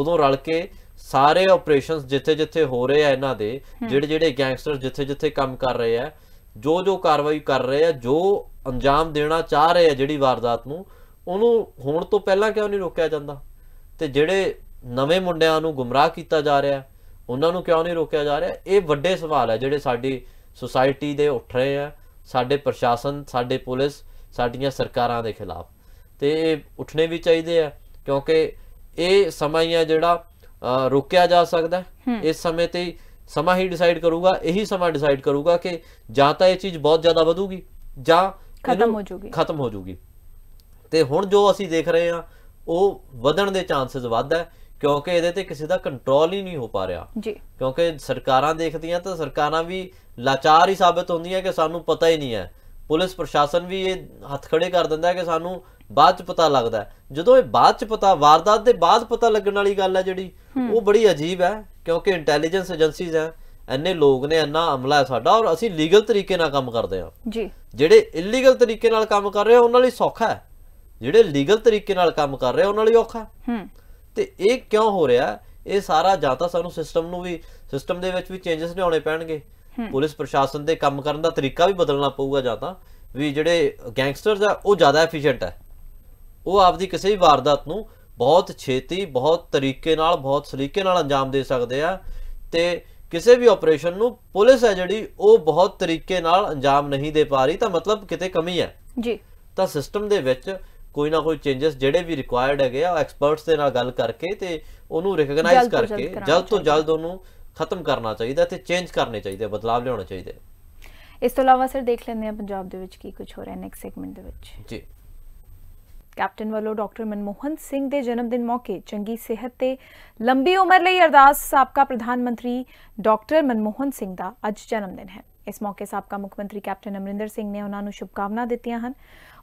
ਉਦੋਂ ਰਲ ਕੇ ਸਾਰੇ ਆਪਰੇਸ਼ਨਸ ਜਿੱਥੇ-ਜਿੱਥੇ ਹੋ ਰਹੇ ਆ ਇਹਨਾਂ ਦੇ ਜਿਹੜੇ-ਜਿਹੜੇ ਗੈਂਗਸਟਰ ਜਿੱਥੇ-ਜਿੱਥੇ ਕੰਮ ਕਰ ਰਹੇ ਆ ਜੋ-ਜੋ ਕਾਰਵਾਈ ਕਰ ਰਹੇ ਆ ਜੋ ਅੰਜਾਮ ਦੇਣਾ ਚਾਹ ਰਹੇ ਆ ਜਿਹੜੀ ਵਾਰਦਾਤ ਨੂੰ ਉਹਨੂੰ ਹੋਣ ਤੋਂ ਪਹਿਲਾਂ ਕਿਉਂ ਨਹੀਂ ਰੋਕਿਆ ਜਾਂਦਾ ਤੇ ਜਿਹੜੇ ਨਵੇਂ ਮੁੰਡਿਆਂ ਨੂੰ ਗੁੰਮਰਾਹ ਕੀਤਾ ਜਾ ਰਿਹਾ ਉਹਨਾਂ ਨੂੰ ਕਿਉਂ ਨਹੀਂ ਰੋਕਿਆ ਜਾ ਰਿਹਾ ਇਹ ਵੱਡੇ ਸਵਾਲ ਆ ਜਿਹੜੇ ਸਾਡੀ ਸੋਸਾਇਟੀ ਦੇ ਉੱਠ ਰਹੇ ਆ ਸਾਡੇ ਪ੍ਰਸ਼ਾਸਨ ਸਾਡੇ ਪੁਲਿਸ ਸਾਡੀਆਂ ਸਰਕਾਰਾਂ ਦੇ ਖਿਲਾਫ ਤੇ ਇਹ ਉੱਠਣੇ ਵੀ ਚਾਹੀਦੇ ਆ ਕਿਉਂਕਿ ਇਹ ਸਮਾਂ ਹੀ ਆ ਜਿਹੜਾ ਰੋਕਿਆ ਜਾ ਸਕਦਾ ਇਸ ਸਮੇਂ ਤੇ ਸਮਾਂ ਹੀ ਡਿਸਾਈਡ ਕਰੂਗਾ ਇਹੀ ਸਮਾਂ ਡਿਸਾਈਡ ਕਰੂਗਾ ਕਿ ਜਾਂ ਤਾਂ ਇਹ ਚੀਜ਼ ਬਹੁਤ ਜ਼ਿਆਦਾ ਵਧੂਗੀ ਜਾਂ ਖਤਮ ਹੋ ਜੂਗੀ ਖਤਮ ਹੋ ਜੂਗੀ ਤੇ ਹੁਣ ਜੋ ਅਸੀਂ ਦੇਖ ਰਹੇ ਹਾਂ ਉਹ ਵਧਣ ਦੇ ਚਾਂਸਸ ਵੱਧ ਹੈ ਕਿਉਂਕਿ ਇਹਦੇ ਤੇ ਕਿਸੇ ਦਾ ਕੰਟਰੋਲ ਹੀ ਨਹੀਂ ਹੋ ਪਾ ਰਿਹਾ ਜੀ ਕਿਉਂਕਿ ਸਰਕਾਰਾਂ ਦੇਖਦੀਆਂ ਤਾਂ ਸਰਕਾਰਾਂ ਵੀ ਲਾਚਾਰ ਹੀ ਸਾਬਤ ਹੁੰਦੀਆਂ ਕਿ ਸਾਨੂੰ ਪਤਾ ਹੀ ਨਹੀਂ ਹੈ ਪੁਲਿਸ ਪ੍ਰਸ਼ਾਸਨ ਵੀ ਇਹ ਹੱਥ ਖੜੇ ਕਰ ਦਿੰਦਾ ਕਿ ਸਾਨੂੰ ਬਾਅਦ ਚ ਪਤਾ ਲੱਗਦਾ ਜਦੋਂ ਇਹ ਬਾਅਦ ਚ ਪਤਾ ਵਾਰਦਾਤ ਦੇ ਬਾਅਦ ਪਤਾ ਲੱਗਣ ਵਾਲੀ ਗੱਲ ਹੈ ਜਿਹੜੀ ਉਹ ਬੜੀ ਅਜੀਬ ਹੈ ਕਿਉਂਕਿ ਇੰਟੈਲੀਜੈਂਸ ਏਜੰਸੀਜ਼ ਹੈ ਐਨੇ ਲੋਕ ਨੇ ਐਨਾ ਅਮਲਾ ਹੈ ਸਾਡਾ ਔਰ ਅਸੀਂ ਲੀਗਲ ਤਰੀਕੇ ਨਾਲ ਕੰਮ ਕਰਦੇ ਹਾਂ ਜੀ ਜਿਹੜੇ ਇਲੀਗਲ ਤਰੀਕੇ ਨਾਲ ਕੰਮ ਕਰ ਰਹੇ ਉਹਨਾਂ ਲਈ ਸੌਖਾ ਹੈ ਜਿਹੜੇ ਲੀਗਲ ਤਰੀਕੇ ਨਾਲ ਕੰਮ ਕਰ ਰਹੇ ਉਹਨਾਂ ਲਈ ਔਖਾ ਹੂੰ ਤੇ ਇਹ ਕਿਉਂ ਹੋ ਰਿਹਾ ਇਹ ਸਾਰਾ ਜਾਂ ਤਾਂ ਸਾਨੂੰ ਸਿਸਟਮ ਨੂੰ ਵੀ ਸਿਸਟਮ ਦੇ ਵਿੱਚ ਵੀ ਚੇਂਜਸ ਲਿਆਉਣੇ ਪੈਣਗੇ ਪੁਲਿਸ ਪ੍ਰਸ਼ਾਸਨ ਦੇ ਕੰਮ ਕਰਨ ਦਾ ਤਰੀਕਾ ਵੀ ਬਦਲਣਾ ਪਊਗਾ ਜਾਂ ਤਾਂ ਵੀ ਜਿਹੜੇ ਗੈਂਗਸਟਰਸ ਆ ਉਹ ਜ਼ਿਆਦਾ ਐਫੀਸ਼ੀਐਂਟ ਹੈ ਉਹ ਆਪਦੀ ਕਿਸੇ ਵੀ ਵਾਰਦਾਤ ਨੂੰ ਬਹੁਤ ਛੇਤੀ ਬਹੁਤ ਤਰੀਕੇ ਨਾਲ ਬਹੁਤ ਸਲੀਕੇ ਨਾਲ ਅੰਜਾਮ ਦੇ ਸਕਦੇ ਆ ਤੇ ਕਿਸੇ ਵੀ ਆਪਰੇਸ਼ਨ ਨੂੰ ਪੁਲਿਸ ਹੈ ਜਿਹੜੀ ਉਹ ਬਹੁਤ ਤਰੀਕੇ ਨਾਲ ਅੰਜਾਮ ਨਹੀਂ ਦੇ ਪਾ ਰਹੀ ਤਾਂ ਮਤਲਬ ਕਿਤੇ ਕਮੀ ਹੈ ਜੀ ਤਾਂ ਸਿਸਟਮ ਦੇ ਵਿੱਚ ਕੋਈ ਨਾ ਕੋਈ ਚੇਂਜਸ ਜਿਹੜੇ ਵੀ ਰਿਕੁਆਇਰਡ ਹੈਗੇ ਆ ਐਕਸਪਰਟਸ ਦੇ ਨਾਲ ਗੱਲ ਕਰਕੇ ਤੇ ਉਹਨੂੰ ਰਿਕਗਨਾਈਜ਼ ਕਰਕੇ ਜਲਦ ਤੋਂ ਜਲਦ ਉਹਨੂੰ ਖਤਮ ਕਰਨਾ ਚਾਹੀਦਾ ਤੇ ਚੇਂਜ ਕਰਨੇ ਚਾਹੀਦੇ ਬਦਲਾਅ ਲਿਆਉਣਾ ਚਾਹੀਦੇ ਇਸ ਤੋਂ ਇਲਾਵਾ ਸਰ ਦੇਖ ਲੈਂਦੇ ਆ ਪੰਜਾਬ ਦੇ ਵਿੱਚ ਕੀ ਕੁਝ ਹੋ ਰਿਹਾ ਨੈਕਸਟ ਸੈਗਮੈਂਟ ਦੇ ਵਿੱਚ ਜੀ ਕੈਪਟਨ ਵੱਲੋਂ ਡਾਕਟਰ ਮਨਮੋਹਨ ਸਿੰਘ ਦੇ ਜਨਮ ਦਿਨ ਮੌਕੇ ਚੰਗੀ ਸਿਹਤ ਤੇ ਲੰਬੀ ਉਮਰ ਲਈ ਅਰਦਾਸ ਸਾਬਕਾ ਪ੍ਰਧਾਨ ਮੰਤਰੀ ਡਾਕਟਰ ਮਨਮੋਹਨ ਸਿੰਘ ਦਾ ਅੱਜ ਜਨਮ ਦਿਨ ਹੈ ਇਸ ਮੌਕੇ ਸਾਬਕਾ ਮੁੱਖ ਮੰਤਰੀ ਕੈਪਟਨ ਅਮਰਿੰਦਰ ਸਿੰਘ ਨੇ ਉਹਨਾਂ ਨੂੰ ਸ਼ੁਭਕਾਮਨਾ ਦਿੱਤੀਆਂ ਹਨ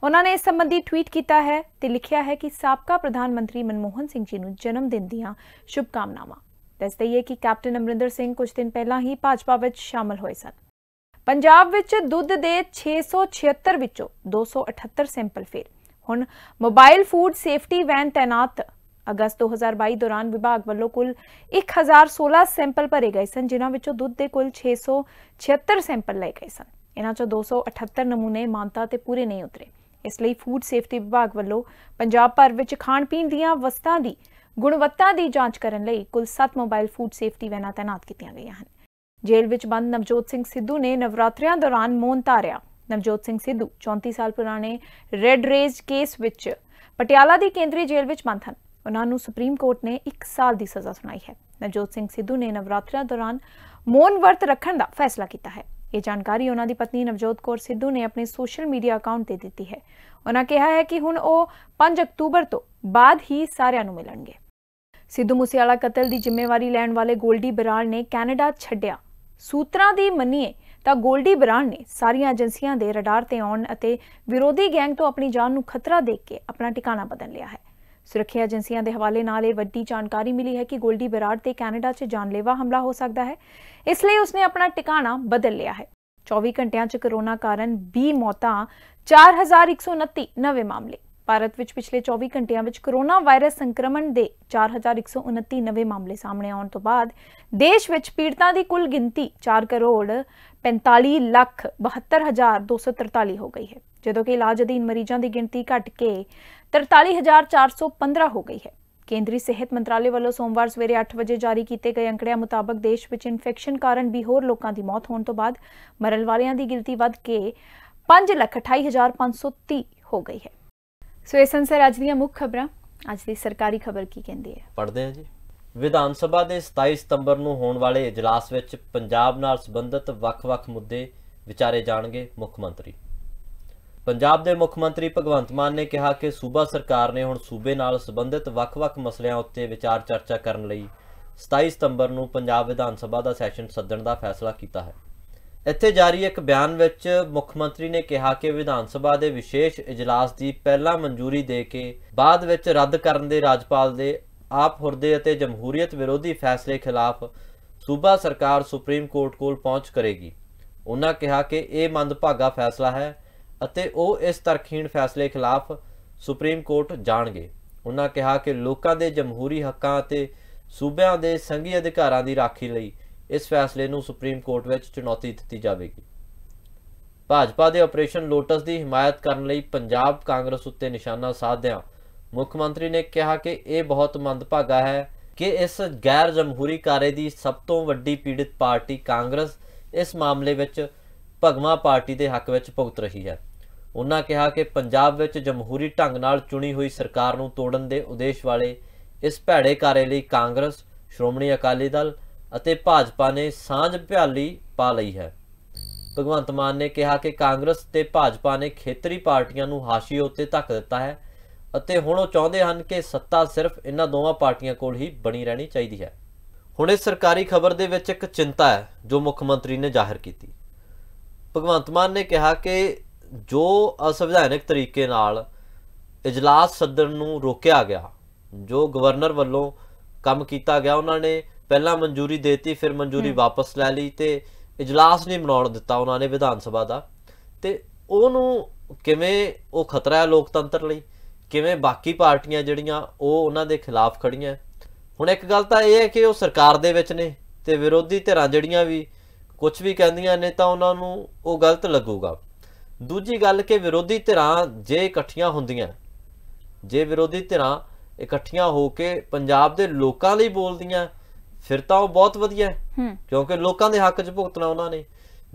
ਉਹਨਾਂ ਨੇ ਇਸ ਸੰਬੰਧੀ ਟਵੀਟ ਕੀਤਾ ਹੈ ਤੇ ਲਿਖਿਆ ਹੈ ਕਿ ਸਾਬਕਾ ਪ੍ਰਧਾਨ ਮੰਤਰੀ ਮਨਮੋਹਨ ਸਿੰਘ ਜੀ ਨੂੰ ਜਨਮ ਦਿਨ ਦੀਆਂ ਸ਼ੁਭਕਾਮਨਾਵਾਂ ਦੱਸ ਦਈਏ ਕਿ ਕੈਪਟਨ ਅਮਰਿੰਦਰ ਸਿੰਘ ਕੁਝ ਦਿਨ ਪਹਿਲਾਂ ਹੀ ਭਾਜਪਾ ਵਿੱਚ ਸ਼ਾਮਲ ਹੋਏ ਸਨ ਪੰਜਾਬ ਵਿੱਚ ਦੁੱਧ ਦੇ 676 ਵਿੱਚੋਂ 278 ਸੈਂਪਲ ਫੇਰ ਹੁਣ ਮੋਬਾਈਲ ਫੂਡ ਸੇਫਟੀ ਵੈਨ ਤਾਇਨਾਤ ਅਗਸਤ 2022 ਦੌਰਾਨ ਵਿਭਾਗ ਵੱਲੋਂ ਕੁੱਲ 1016 ਸੈਂਪਲ ਭਰੇ ਗਏ ਸਨ ਜਿਨ੍ਹਾਂ ਵਿੱਚੋਂ ਦੁੱਧ ਦੇ ਕੁੱਲ 676 ਸੈਂਪਲ ਲਏ ਗਏ ਸਨ ਇਹਨਾਂ ਚੋਂ 278 ਨਮੂਨੇ ਮਾਨਤਾ ਤੇ ਪੂਰੇ ਨਹੀਂ ਉਤਰੇ ਇਸ ਲਈ ਫੂਡ ਸੇਫਟੀ ਵਿਭਾਗ ਵੱਲੋਂ ਪੰਜਾਬ ਭਰ ਵਿੱਚ ਖਾਣ ਪੀਣ ਦੀਆਂ ਵਸਤਾਂ ਦੀ ਗੁਣਵੱਤਾ ਦੀ ਜਾਂਚ ਕਰਨ ਲਈ ਕੁੱਲ 7 ਮੋਬਾਈਲ ਫੂਡ ਸੇਫਟੀ ਵੈਨਾਂ ਤਾਇਨਾਤ ਕੀਤੀਆਂ ਗਈਆਂ ਹਨ ਜੇਲ੍ਹ ਵਿੱਚ ਬੰਦ ਨਵਜੋਤ ਸਿੰਘ ਸਿੱਧੂ ਨੇ ਨਵਰਾਤਰਿਆਂ ਦੌਰਾਨ ਮੌਨ ਧਾਰਿਆ ਨਵਜੋਤ ਸਿੰਘ ਸਿੱਧੂ 34 ਸਾਲ ਪੁਰਾਣੇ ਰੈੱਡ ਰੇਜ ਕੇਸ ਵਿੱਚ ਪਟਿਆਲਾ ਦੀ ਕੇਂਦਰੀ ਜੇਲ੍ਹ ਵਿੱਚ ਬੰਦ ਹਨ ਉਹਨਾਂ ਨੂੰ ਸੁਪਰੀਮ ਕੋਰਟ ਨੇ 1 ਸਾਲ ਦੀ ਸਜ਼ਾ ਸੁਣਾਈ ਹੈ ਨਵਜੋਤ ਸਿੰਘ ਸਿੱਧੂ ਨੇ ਨਵਰਾਤਰਿਆਂ ਦੌਰਾਨ ਮੌਨ ਵਰਤ ਰੱਖਣ ਦਾ ਫੈਸਲਾ ਕੀਤਾ ਹੈ ਇਹ ਜਾਣਕਾਰੀ ਉਹਨਾਂ ਦੀ ਪਤਨੀ ਨਵਜੋਤ ਕੌਰ ਸਿੱਧੂ ਨੇ ਆਪਣੇ ਸੋਸ਼ਲ ਮੀਡੀਆ ਅਕਾਊਂਟ ਤੇ ਦਿੱਤੀ ਹੈ ਉਹਨਾਂ ਕਿਹਾ ਹੈ ਕਿ ਹੁਣ ਉਹ 5 ਅਕਤੂਬਰ ਤੋਂ ਬਾਅਦ ਹੀ ਸਾਰਿਆਂ ਨੂੰ ਮਿਲਣਗੇ ਸਿੱਧੂ ਮੂਸੇਵਾਲਾ ਕਤਲ ਦੀ ਜ਼ਿੰਮੇਵਾਰੀ ਲੈਣ ਵਾਲੇ ਗੋਲਡੀ ਬਰਾਲ ਨੇ ਕੈਨੇਡਾ ਛੱਡਿਆ ਸੂਤਰਾਂ ਦੀ ਮੰਨੀਏ ਤਾਂ ਗੋਲਡੀ ਬਰਾਲ ਨੇ ਸਾਰੀਆਂ ਏਜੰਸੀਆਂ ਦੇ ਰਡਾਰ ਤੇ ਆਉਣ ਅਤੇ ਵਿਰੋਧੀ ਗੈਂਗ ਤੋਂ ਆਪਣੀ ਜਾਨ ਨੂੰ ਖਤਰਾ ਦੇਖ ਕੇ ਆਪਣਾ ਟਿਕਾਣਾ ਬਦਲ ਲਿਆ ਹੈ ਸੁਰੱਖਿਆ ਏਜੰਸੀਆਂ ਦੇ ਹਵਾਲੇ ਨਾਲ ਇਹ ਵੱਡੀ ਜਾਣਕਾਰੀ ਮਿਲੀ ਹੈ ਕਿ ਗੋਲਡੀ ਬਰਾਲ ਤੇ ਕੈਨੇਡਾ 'ਚ ਜਾਨਲੇਵਾ ਹਮਲਾ ਹੋ ਸਕਦਾ ਹੈ ਇਸ ਲਈ ਉਸਨੇ ਆਪਣਾ ਟਿਕਾਣਾ ਬਦਲ ਲਿਆ ਹੈ 24 ਘੰਟਿਆਂ 'ਚ ਕਰੋਨਾ ਕਾਰਨ 20 ਮੌਤਾਂ 4129 ਨਵੇਂ ਮਾਮਲੇ ਭਾਰਤ ਵਿੱਚ ਪਿਛਲੇ 24 ਘੰਟਿਆਂ ਵਿੱਚ ਕੋਰੋਨਾ ਵਾਇਰਸ ਸੰਕਰਮਣ ਦੇ 4129 ਨਵੇਂ ਮਾਮਲੇ ਸਾਹਮਣੇ ਆਉਣ ਤੋਂ ਬਾਅਦ ਦੇਸ਼ ਵਿੱਚ ਪੀੜਤਾਂ ਦੀ ਕੁੱਲ ਗਿਣਤੀ 4 ਕਰੋੜ 45 ਲੱਖ 72243 ਹੋ ਗਈ ਹੈ ਜਦੋਂ ਕਿ ਇਲਾਜ ਅਧੀਨ ਮਰੀਜ਼ਾਂ ਦੀ ਗਿਣਤੀ ਘਟ ਕੇ 43415 ਹੋ ਗਈ ਹੈ ਕੇਂਦਰੀ ਸਿਹਤ ਮੰਤਰਾਲੇ ਵੱਲੋਂ ਸੋਮਵਾਰ ਸਵੇਰੇ 8 ਵਜੇ ਜਾਰੀ ਕੀਤੇ ਗਏ ਅੰਕੜਿਆਂ ਮੁਤਾਬਕ ਦੇਸ਼ ਵਿੱਚ ਇਨਫੈਕਸ਼ਨ ਕਾਰਨ ਵੀ ਹੋਰ ਲੋਕਾਂ ਦੀ ਮੌਤ ਹੋਣ ਤੋਂ ਬਾਅਦ ਮਰਨ ਵਾਲਿਆਂ ਦੀ ਗਿਣਤੀ ਵੱਧ ਕੇ 5,28,530 ਹੋ ਗਈ ਹੈ ਸੋ ਇਹ ਸੰਸਰ ਅੱਜ ਦੀਆਂ ਮੁੱਖ ਖਬਰਾਂ ਅੱਜ ਦੀ ਸਰਕਾਰੀ ਖਬਰ ਕੀ ਕਹਿੰਦੀ ਹੈ ਪੜ੍ਹਦੇ ਹਾਂ ਜੀ ਵਿਧਾਨ ਸਭਾ ਦੇ 27 ਸਤੰਬਰ ਨੂੰ ਹੋਣ ਵਾਲੇ اجلاس ਵਿੱਚ ਪੰਜਾਬ ਨਾਲ ਸੰਬੰਧਿਤ ਵੱਖ-ਵੱਖ ਮੁੱਦੇ ਵਿਚਾਰੇ ਜਾਣਗੇ ਮੁੱਖ ਮੰਤਰੀ ਪੰਜਾਬ ਦੇ ਮੁੱਖ ਮੰਤਰੀ ਭਗਵੰਤ ਮਾਨ ਨੇ ਕਿਹਾ ਕਿ ਸੂਬਾ ਸਰਕਾਰ ਨੇ ਹੁਣ ਸੂਬੇ ਨਾਲ ਸੰਬੰਧਿਤ ਵੱਖ-ਵੱਖ ਮਸਲਿਆਂ ਉੱਤੇ ਵਿਚਾਰ ਚਰਚਾ ਕਰਨ ਲਈ 27 ਸਤੰਬਰ ਨੂੰ ਪੰਜਾਬ ਵਿਧਾਨ ਸਭਾ ਦਾ ਸੈਸ਼ਨ ਸੱਦਣ ਦਾ ਫੈਸਲਾ ਕੀਤਾ ਹੈ ਇੱਥੇ ਜਾਰੀ ਇੱਕ ਬਿਆਨ ਵਿੱਚ ਮੁੱਖ ਮੰਤਰੀ ਨੇ ਕਿਹਾ ਕਿ ਵਿਧਾਨ ਸਭਾ ਦੇ ਵਿਸ਼ੇਸ਼ ਇਜਲਾਸ ਦੀ ਪਹਿਲਾਂ ਮਨਜ਼ੂਰੀ ਦੇ ਕੇ ਬਾਅਦ ਵਿੱਚ ਰੱਦ ਕਰਨ ਦੇ ਰਾਜਪਾਲ ਦੇ ਆਪ ਹੁਰਦੇ ਅਤੇ ਜਮਹੂਰੀਅਤ ਵਿਰੋਧੀ ਫੈਸਲੇ ਖਿਲਾਫ ਸੂਬਾ ਸਰਕਾਰ ਸੁਪਰੀਮ ਕੋਰਟ ਕੋਲ ਪਹੁੰਚ ਕਰੇਗੀ ਉਹਨਾਂ ਕਿਹਾ ਕਿ ਇਹ ਮੰਦਭਾਗਾ ਫੈਸਲਾ ਹੈ ਅਤੇ ਉਹ ਇਸ ਤਰਖੀਣ ਫੈਸਲੇ ਖਿਲਾਫ ਸੁਪਰੀਮ ਕੋਰਟ ਜਾਣਗੇ ਉਹਨਾਂ ਕਿਹਾ ਕਿ ਲੋਕਾਂ ਦੇ ਜਮਹੂਰੀ ਹੱਕਾਂ ਅਤੇ ਸੂਬਿਆਂ ਦੇ ਸੰਘੀ ਅਧਿਕਾਰਾਂ ਦੀ ਰਾਖੀ ਲਈ ਇਸ ਫੈਸਲੇ ਨੂੰ ਸੁਪਰੀਮ ਕੋਰਟ ਵਿੱਚ ਚੁਣੌਤੀ ਦਿੱਤੀ ਜਾਵੇਗੀ ਭਾਜਪਾ ਦੇ ਆਪਰੇਸ਼ਨ ਲੋਟਸ ਦੀ ਹਮਾਇਤ ਕਰਨ ਲਈ ਪੰਜਾਬ ਕਾਂਗਰਸ ਉੱਤੇ ਨਿਸ਼ਾਨਾ ਸਾਧਿਆ ਮੁੱਖ ਮੰਤਰੀ ਨੇ ਕਿਹਾ ਕਿ ਇਹ ਬਹੁਤ ਮੰਦਭਾਗਾ ਹੈ ਕਿ ਇਸ ਗੈਰ ਜਮਹੂਰੀ ਕਾਰੇ ਦੀ ਸਭ ਤੋਂ ਵੱਡੀ ਪੀੜਿਤ ਪਾਰਟੀ ਕਾਂਗਰਸ ਇਸ ਮਾਮਲੇ ਵਿੱਚ ਭਗਵਾ ਪਾਰਟੀ ਦੇ ਹੱਕ ਵਿੱਚ ਭੁਗਤ ਰਹੀ ਹੈ ਉਹਨਾਂ ਕਿਹਾ ਕਿ ਪੰਜਾਬ ਵਿੱਚ ਜਮਹੂਰੀ ਢੰਗ ਨਾਲ ਚੁਣੀ ਹੋਈ ਸਰਕਾਰ ਨੂੰ ਤੋੜਨ ਦੇ ਉਦੇਸ਼ ਵਾਲੇ ਇਸ ਭੈੜੇ ਕਾਰੇ ਲਈ ਕਾਂਗਰਸ ਸ਼੍ਰੋਮਣੀ ਅਕਾਲੀ ਦਲ ਅਤੇ ਭਾਜਪਾ ਨੇ ਸਾਂਝ ਭਿਆਲੀ ਪਾ ਲਈ ਹੈ ਭਗਵੰਤ ਮਾਨ ਨੇ ਕਿਹਾ ਕਿ ਕਾਂਗਰਸ ਤੇ ਭਾਜਪਾ ਨੇ ਖੇਤਰੀ ਪਾਰਟੀਆਂ ਨੂੰ ਹਾਸ਼ੀਏ ਉੱਤੇ ਧੱਕ ਦਿੱਤਾ ਹੈ ਅਤੇ ਹੁਣ ਉਹ ਚਾਹੁੰਦੇ ਹਨ ਕਿ ਸੱਤਾ ਸਿਰਫ ਇਹਨਾਂ ਦੋਵਾਂ ਪਾਰਟੀਆਂ ਕੋਲ ਹੀ ਬਣੀ ਰਹਿਣੀ ਚਾਹੀਦੀ ਹੈ ਹੁਣ ਇਸ ਸਰਕਾਰੀ ਖਬਰ ਦੇ ਵਿੱਚ ਇੱਕ ਚਿੰਤਾ ਹੈ ਜੋ ਮੁੱਖ ਮੰਤਰੀ ਨੇ ਜ਼ਾਹਿਰ ਕੀਤੀ ਭਗਵੰਤ ਮਾਨ ਨੇ ਕਿਹਾ ਕਿ ਜੋ ਅਸੰਵਿਧਾਨਿਕ ਤਰੀਕੇ ਨਾਲ ਇਜਲਾਸ ਸੱਦਣ ਨੂੰ ਰੋਕਿਆ ਗਿਆ ਜੋ ਗਵਰਨਰ ਵੱਲੋਂ ਕੰਮ ਕੀਤਾ ਗਿਆ ਉਹਨਾਂ ਨੇ ਪਹਿਲਾਂ ਮਨਜ਼ੂਰੀ ਦੇਤੀ ਫਿਰ ਮਨਜ਼ੂਰੀ ਵਾਪਸ ਲੈ ਲਈ ਤੇ ਇਜਲਾਸ ਨਹੀਂ ਮਨਾਉਣ ਦਿੱਤਾ ਉਹਨਾਂ ਨੇ ਵਿਧਾਨ ਸਭਾ ਦਾ ਤੇ ਉਹਨੂੰ ਕਿਵੇਂ ਉਹ ਖਤਰਾ ਹੈ ਲੋਕਤੰਤਰ ਲਈ ਕਿਵੇਂ ਬਾਕੀ ਪਾਰਟੀਆਂ ਜਿਹੜੀਆਂ ਉਹ ਉਹਨਾਂ ਦੇ ਖਿਲਾਫ ਖੜੀਆਂ ਹੁਣ ਇੱਕ ਗੱਲ ਤਾਂ ਇਹ ਹੈ ਕਿ ਉਹ ਸਰਕਾਰ ਦੇ ਵਿੱਚ ਨੇ ਤੇ ਵਿਰੋਧੀ ਧਿਰਾਂ ਜਿਹੜੀਆਂ ਵੀ ਕੁਝ ਵੀ ਕਹਿੰਦੀਆਂ ਨੇ ਤਾਂ ਉਹਨਾਂ ਨੂੰ ਉਹ ਗਲਤ ਲੱਗੂਗਾ ਦੂਜੀ ਗੱਲ ਕਿ ਵਿਰੋਧੀ ਧਿਰਾਂ ਜੇ ਇਕੱਠੀਆਂ ਹੁੰਦੀਆਂ ਜੇ ਵਿਰੋਧੀ ਧਿਰਾਂ ਇਕੱਠੀਆਂ ਹੋ ਕੇ ਪੰਜਾਬ ਦੇ ਲੋਕਾਂ ਲਈ ਬੋਲਦੀਆਂ ਫਿਰ ਤਾਂ ਉਹ ਬਹੁਤ ਵਧੀਆ ਹੈ ਕਿਉਂਕਿ ਲੋਕਾਂ ਦੇ ਹੱਕ 'ਚ ਭੁਗਤਣਾ ਉਹਨਾਂ ਨੇ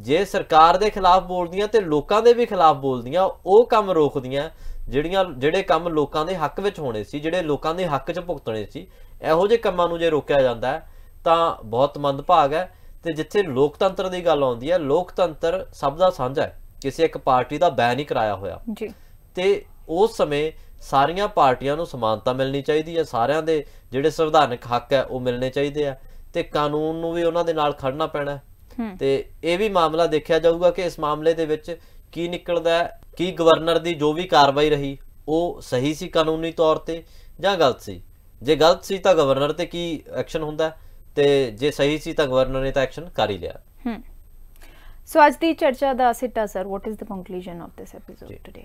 ਜੇ ਸਰਕਾਰ ਦੇ ਖਿਲਾਫ ਬੋਲਦੀਆਂ ਤੇ ਲੋਕਾਂ ਦੇ ਵੀ ਖਿਲਾਫ ਬੋਲਦੀਆਂ ਉਹ ਕੰਮ ਰੋਕਦੀਆਂ ਜਿਹੜੀਆਂ ਜਿਹੜੇ ਕੰਮ ਲੋਕਾਂ ਦੇ ਹੱਕ ਵਿੱਚ ਹੋਣੇ ਸੀ ਜਿਹੜੇ ਲੋਕਾਂ ਦੇ ਹੱਕ 'ਚ ਭੁਗਤਣੇ ਸੀ ਇਹੋ ਜਿਹੇ ਕੰਮਾਂ ਨੂੰ ਜੇ ਰੋਕਿਆ ਜਾਂਦਾ ਤਾਂ ਬਹੁਤ ਮੰਦ ਭਾਗ ਹੈ ਤੇ ਜਿੱਥੇ ਲੋਕਤੰਤਰ ਦੀ ਗੱਲ ਆਉਂਦੀ ਹੈ ਲੋਕਤੰਤਰ ਸਭ ਦਾ ਸਾਂਝਾ ਹੈ ਕਿਸੇ ਇੱਕ ਪਾਰਟੀ ਦਾ ਬੈਨ ਹੀ ਕਰਾਇਆ ਹੋਇਆ ਜੀ ਤੇ ਉਸ ਸਮੇਂ ਸਾਰੀਆਂ ਪਾਰਟੀਆਂ ਨੂੰ ਸਮਾਨਤਾ ਮਿਲਣੀ ਚਾਹੀਦੀ ਹੈ ਸਾਰਿਆਂ ਦੇ ਜਿਹੜੇ ਸੰਵਿਧਾਨਕ ਹੱਕ ਹੈ ਉਹ ਮਿਲਣੇ ਚਾਹੀਦੇ ਆ ਤੇ ਕਾਨੂੰਨ ਨੂੰ ਵੀ ਉਹਨਾਂ ਦੇ ਨਾਲ ਖੜਨਾ ਪੈਣਾ ਤੇ ਇਹ ਵੀ ਮਾਮਲਾ ਦੇਖਿਆ ਜਾਊਗਾ ਕਿ ਇਸ ਮਾਮਲੇ ਦੇ ਵਿੱਚ ਕੀ ਨਿਕਲਦਾ ਹੈ ਕੀ ਗਵਰਨਰ ਦੀ ਜੋ ਵੀ ਕਾਰਵਾਈ ਰਹੀ ਉਹ ਸਹੀ ਸੀ ਕਾਨੂੰਨੀ ਤੌਰ ਤੇ ਜਾਂ ਗਲਤ ਸੀ ਜੇ ਗਲਤ ਸੀ ਤਾਂ ਗਵਰਨਰ ਤੇ ਕੀ ਐਕਸ਼ਨ ਹੁੰਦਾ ਤੇ ਜੇ ਸਹੀ ਸੀ ਤਾਂ ਗਵਰਨਰ ਨੇ ਤਾਂ ਐਕਸ਼ਨ ਕਰ ਹੀ ਲਿਆ ਹੂੰ ਸੋ ਅੱਜ ਦੀ ਚਰਚਾ ਦਾ ਸਿੱਟਾ sir what is the conclusion of this episode today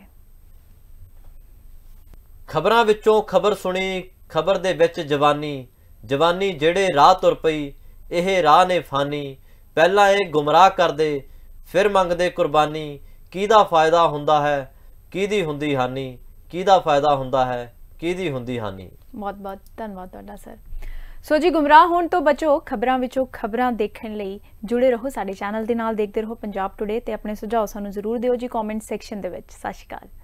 ਖਬਰਾਂ ਵਿੱਚੋਂ ਖਬਰ ਸੁਣੀ ਖਬਰ ਦੇ ਵਿੱਚ ਜਵਾਨੀ ਜਵਾਨੀ ਜਿਹੜੇ ਰਾਹ ਤੁਰ ਪਈ ਇਹ ਰਾਹ ਨੇ ਫਾਨੀ ਪਹਿਲਾਂ ਇਹ ਗੁੰਮਰਾਹ ਕਰਦੇ ਫਿਰ ਮੰਗਦੇ ਕੁਰਬਾਨੀ ਕਿਹਦਾ ਫਾਇਦਾ ਹੁੰਦਾ ਹੈ ਕਿਹਦੀ ਹੁੰਦੀ ਹਾਨੀ ਕਿਹਦਾ ਫਾਇਦਾ ਹੁੰਦਾ ਹੈ ਕਿਹਦੀ ਹੁੰਦੀ ਹਾਨੀ ਬਹੁਤ ਬਹੁਤ ਧੰਨਵਾਦ ਤੁਹਾਡਾ ਸਰ ਸੋ ਜੀ ਗੁੰਮਰਾਹ ਹੋਣ ਤੋਂ ਬਚੋ ਖਬਰਾਂ ਵਿੱਚੋਂ ਖਬਰਾਂ ਦੇਖਣ ਲਈ ਜੁੜੇ ਰਹੋ ਸਾਡੇ ਚੈਨਲ ਦੇ ਨਾਲ ਦੇਖਦੇ ਰਹੋ ਪੰਜਾਬ ਟੁਡੇ ਤੇ ਆਪਣੇ ਸੁਝਾਅ ਸਾਨੂੰ ਜ਼ਰੂਰ ਦਿਓ ਜੀ ਕਮੈਂਟ ਸੈਕਸ਼ਨ ਦੇ ਵਿੱਚ ਸਤਿ ਸ਼੍ਰੀ ਅਕਾਲ